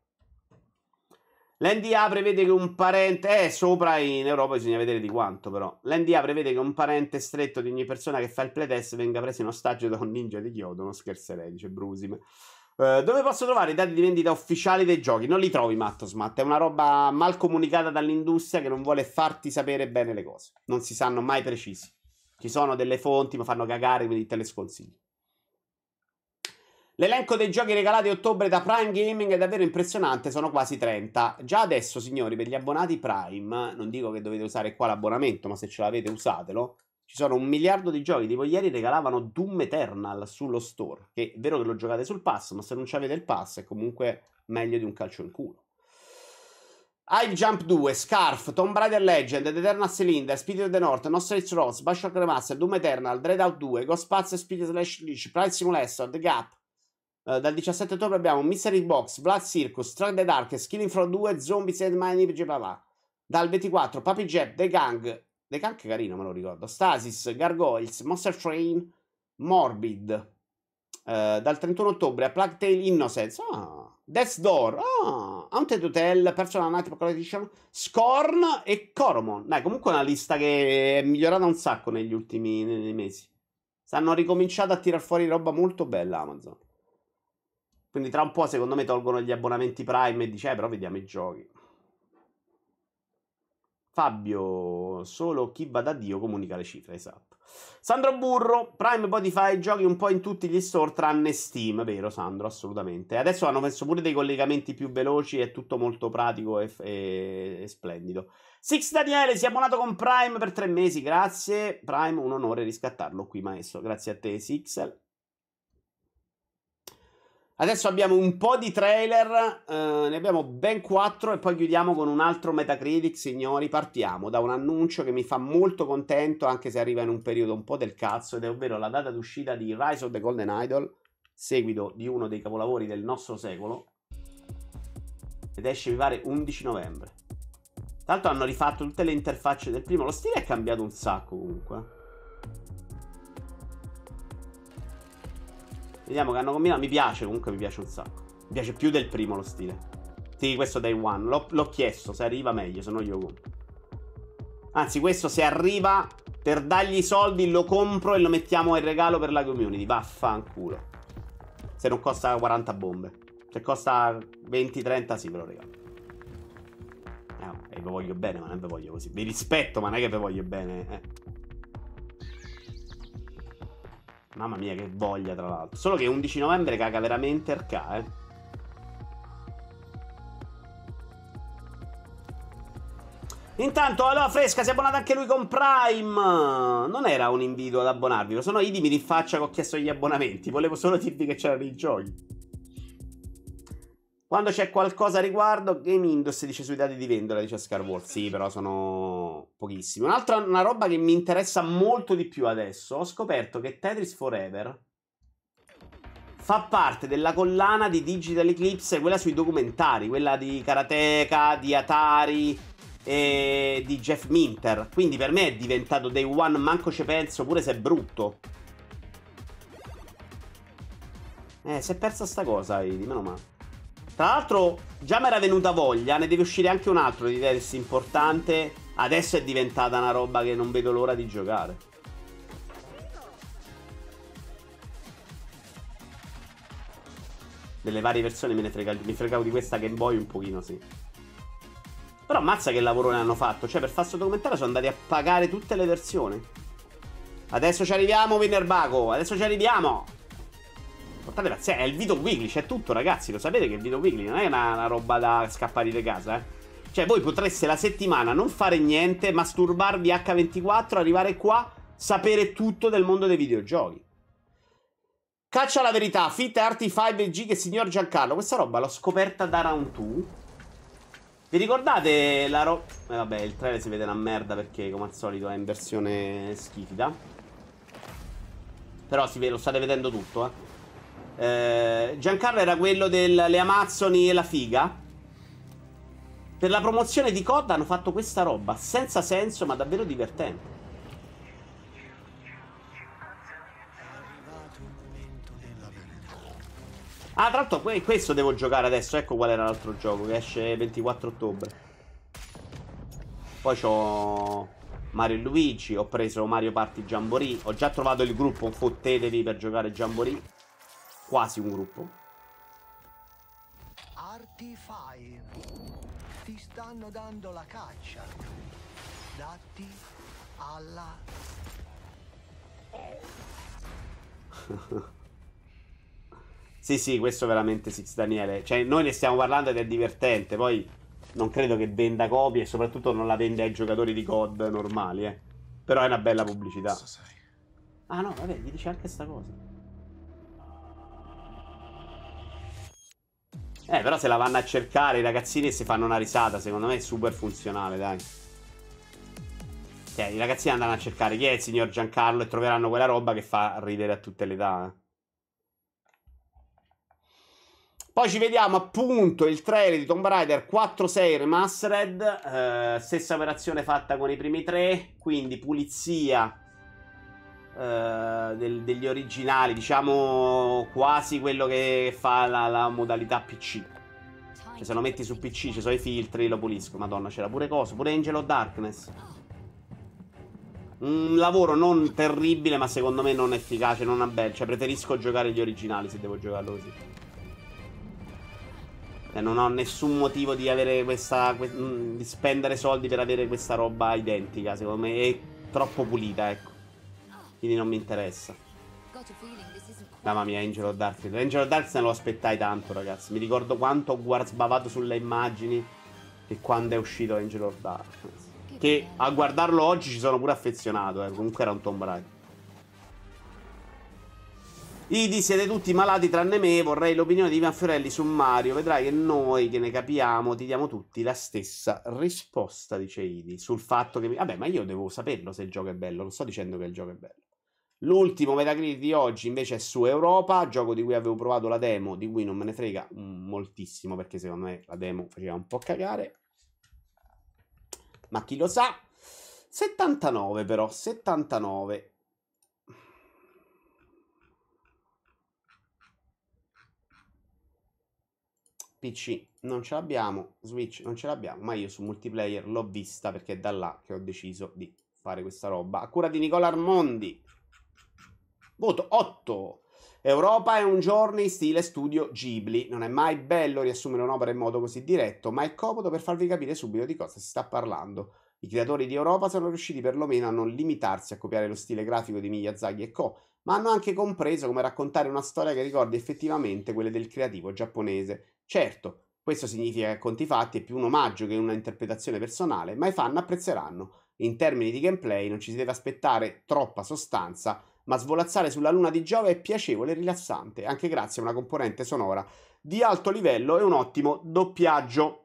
A: L'NDA prevede che un parente. Eh, sopra in Europa bisogna vedere di quanto, però. L'NDA prevede che un parente stretto di ogni persona che fa il playtest venga preso in ostaggio da un ninja di chiodo. Non scherzerei, dice Brusim. Eh, dove posso trovare i dati di vendita ufficiali dei giochi? Non li trovi, Matto Smat. È una roba mal comunicata dall'industria che non vuole farti sapere bene le cose. Non si sanno mai precisi. Ci sono delle fonti, ma fanno cagare, quindi te le sconsiglio. L'elenco dei giochi regalati a ottobre da Prime Gaming è davvero impressionante, sono quasi 30. Già adesso, signori, per gli abbonati Prime, non dico che dovete usare qua l'abbonamento, ma se ce l'avete usatelo. Ci sono un miliardo di giochi, tipo ieri regalavano Doom Eternal sullo store, che è vero che lo giocate sul pass, ma se non avete il pass è comunque meglio di un calcio in culo. Hive Jump 2, Scarf, Tomb Raider Legend, The Eternal Cylinder, Spirit of the North, Nostrix Ross, Bashok Remaster, Doom Eternal, Dreadout 2, Ghost Ghostbats Spirit Slash Leash, Price Simulator, The Gap, eh, dal 17 ottobre abbiamo Mystery Box, Vlad Circus, Strike the Dark, Skilling from 2, Zombies and My Nipge Papà. Dal 24 Papi Jeb, The Gang, The Gang è carino me lo ricordo, Stasis, Gargoyles, Monster Train, Morbid. Uh, dal 31 ottobre a Plague Tale Innocence, ah, Death's Door, ah, Haunted Hotel, Personal Night Collection, Scorn e Coromon. Dai, comunque una lista che è migliorata un sacco negli ultimi nei, nei mesi. Stanno ricominciando a tirar fuori roba molto bella Amazon. Quindi tra un po' secondo me tolgono gli abbonamenti Prime e dice, eh, però vediamo i giochi. Fabio, solo chi va da Dio comunica le cifre, esatto. Sandro Burro, Prime poi ti fa i giochi un po' in tutti gli store tranne Steam, vero Sandro, assolutamente. Adesso hanno messo pure dei collegamenti più veloci, è tutto molto pratico e, e, e splendido. Six Daniele, si è abbonato con Prime per tre mesi, grazie. Prime, un onore riscattarlo qui maestro, grazie a te Sixel. Adesso abbiamo un po' di trailer, eh, ne abbiamo ben quattro e poi chiudiamo con un altro Metacritic, signori, partiamo da un annuncio che mi fa molto contento anche se arriva in un periodo un po' del cazzo ed è ovvero la data d'uscita di Rise of the Golden Idol, seguito di uno dei capolavori del nostro secolo ed esce mi pare 11 novembre. Tanto hanno rifatto tutte le interfacce del primo, lo stile è cambiato un sacco comunque. Vediamo che hanno combinato. Mi piace, comunque mi piace un sacco. Mi piace più del primo lo stile. Sì, questo day one. L'ho, l'ho chiesto, se arriva meglio, se no io compro. Anzi, questo se arriva per dargli i soldi lo compro e lo mettiamo in regalo per la community. Vaffanculo. Se non costa 40 bombe. Se costa 20-30 sì ve lo regalo. Eh, e ve voglio bene, ma non ve voglio così. Vi rispetto, ma non è che ve voglio bene. Eh. Mamma mia, che voglia, tra l'altro. Solo che 11 novembre caga veramente Arca, eh. Intanto, allora, Fresca si è abbonato anche lui con Prime. Non era un invito ad abbonarvi, lo sono i dimmi di faccia che ho chiesto gli abbonamenti. Volevo solo dirvi che c'erano i giochi. Quando c'è qualcosa a riguardo, Game Industry dice sui dati di vendita, dice Scarwall. Sì, però sono pochissimi. Un'altra una roba che mi interessa molto di più adesso, ho scoperto che Tetris Forever fa parte della collana di Digital Eclipse, quella sui documentari, quella di Karateka, di Atari e di Jeff Minter. Quindi per me è diventato Day One, manco ci penso, pure se è brutto. Eh, si è persa sta cosa, di meno male. Tra l'altro, già mi era venuta voglia, ne deve uscire anche un altro di Tales importante. Adesso è diventata una roba che non vedo l'ora di giocare. Delle varie versioni me ne frega, mi fregavo di questa Game Boy un pochino, sì. Però ammazza che lavoro ne hanno fatto. Cioè, per fare questo documentario sono andati a pagare tutte le versioni. Adesso ci arriviamo, Winnerbago. Adesso ci arriviamo. Portate pazienza, è il Vito Wiggly, c'è tutto ragazzi, lo sapete che il Vito Wiggly non è una, una roba da scappare di casa, eh. Cioè, voi potreste la settimana non fare niente, masturbarvi H24, arrivare qua, sapere tutto del mondo dei videogiochi. Caccia la verità, Fit Arti 5G che signor Giancarlo. Questa roba l'ho scoperta da round 2. Vi ricordate la roba... Eh vabbè, il trailer si vede una merda perché, come al solito, è in versione schifida. Però si ve- lo state vedendo tutto, eh. Eh, Giancarlo era quello delle Amazzoni e la figa. Per la promozione di COD hanno fatto questa roba, senza senso ma davvero divertente. Ah, tra l'altro questo devo giocare adesso, ecco qual era l'altro gioco che esce 24 ottobre. Poi c'ho Mario e Luigi, ho preso Mario Party Jamboree, ho già trovato il gruppo, fottetevi per giocare Jamboree quasi un gruppo. Artify, ti stanno dando la caccia. Datti alla... sì, sì, questo veramente Six Daniele. Cioè, noi ne stiamo parlando ed è divertente. Poi non credo che venda copie e soprattutto non la vende ai giocatori di COD normali, eh. Però è una bella pubblicità. Ah no, vabbè, gli dice anche sta cosa. Eh, però se la vanno a cercare i ragazzini e si fanno una risata, secondo me è super funzionale, dai. Cioè, i ragazzini andranno a cercare chi è il signor Giancarlo e troveranno quella roba che fa ridere a tutte le età. Eh. Poi ci vediamo appunto il trailer di Tomb Raider 4.6 Remastered, eh, stessa operazione fatta con i primi tre, quindi pulizia, eh, del, degli originali, diciamo quasi quello che fa la, la modalità PC. Cioè, se lo metti su PC ci sono i filtri, lo pulisco. Madonna, c'era pure cosa, pure Angel of Darkness. Un lavoro non terribile, ma secondo me non efficace, non a bel. Cioè, preferisco giocare gli originali se devo giocarlo così. Eh, non ho nessun motivo di avere questa. Que di spendere soldi per avere questa roba identica. Secondo me è troppo pulita, ecco quindi non mi interessa. Mamma mia, Angelo Darkness. Angelo Darkness non lo aspettai tanto, ragazzi. Mi ricordo quanto ho guardato sulle immagini e quando è uscito Angelo Darkness. Che a guardarlo oggi ci sono pure affezionato, eh. Comunque era un Tomb Raider. Idi, siete tutti malati tranne me, vorrei l'opinione di Ivan Fiorelli su Mario. Vedrai che noi che ne capiamo ti diamo tutti la stessa risposta, dice Idi, sul fatto che... Mi... Vabbè, ma io devo saperlo se il gioco è bello, non sto dicendo che il gioco è bello. L'ultimo Metacritic di oggi invece è su Europa, gioco di cui avevo provato la demo, di cui non me ne frega moltissimo perché secondo me la demo faceva un po' cagare. Ma chi lo sa? 79 però, 79. PC non ce l'abbiamo, Switch non ce l'abbiamo, ma io su multiplayer l'ho vista perché è da là che ho deciso di fare questa roba. A cura di Nicola Armondi. Voto 8. Europa è un giorno in stile studio Ghibli. Non è mai bello riassumere un'opera in modo così diretto, ma è comodo per farvi capire subito di cosa si sta parlando. I creatori di Europa sono riusciti perlomeno a non limitarsi a copiare lo stile grafico di Miyazaki e co, ma hanno anche compreso come raccontare una storia che ricordi effettivamente quelle del creativo giapponese. Certo, questo significa che a conti fatti è più un omaggio che una interpretazione personale, ma i fan apprezzeranno. In termini di gameplay non ci si deve aspettare troppa sostanza, ma svolazzare sulla luna di Giove è piacevole e rilassante, anche grazie a una componente sonora di alto livello e un ottimo doppiaggio.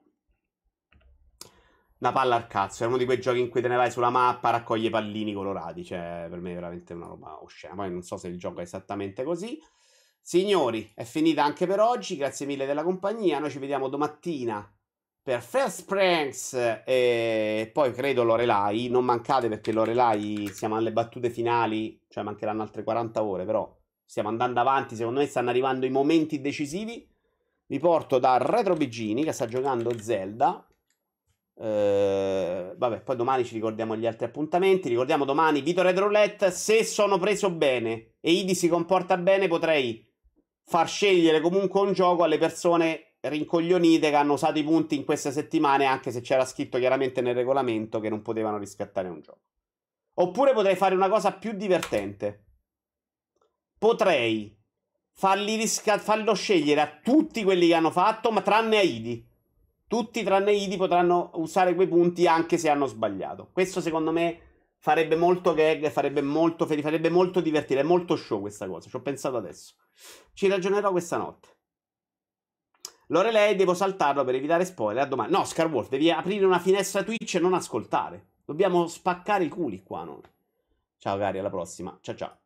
A: Una palla al cazzo, è uno di quei giochi in cui te ne vai sulla mappa, raccoglie pallini colorati, cioè per me è veramente una roba oscena. Poi non so se il gioco è esattamente così. Signori, è finita anche per oggi, grazie mille della compagnia, noi ci vediamo domattina per First Pranks e poi credo Lorelai, non mancate perché Lorelai siamo alle battute finali, cioè mancheranno altre 40 ore, però stiamo andando avanti, secondo me stanno arrivando i momenti decisivi. Vi porto da Retro Biggini che sta giocando Zelda. Eh, vabbè, poi domani ci ricordiamo gli altri appuntamenti. Ricordiamo domani Vito Red Roulette. Se sono preso bene e Idi si comporta bene, potrei far scegliere comunque un gioco alle persone rincoglionite che hanno usato i punti in queste settimane, anche se c'era scritto chiaramente nel regolamento che non potevano riscattare un gioco. Oppure potrei fare una cosa più divertente. Potrei farli risca- farlo scegliere a tutti quelli che hanno fatto, ma tranne a Idi. Tutti tranne Idi potranno usare quei punti anche se hanno sbagliato. Questo secondo me farebbe molto gag, farebbe molto farebbe molto divertire, è molto show questa cosa. Ci ho pensato adesso. Ci ragionerò questa notte. Lorelei devo saltarlo per evitare spoiler. A domani. No, Scar Wolf, devi aprire una finestra Twitch e non ascoltare. Dobbiamo spaccare i culi qua, no? Ciao cari, alla prossima. Ciao ciao.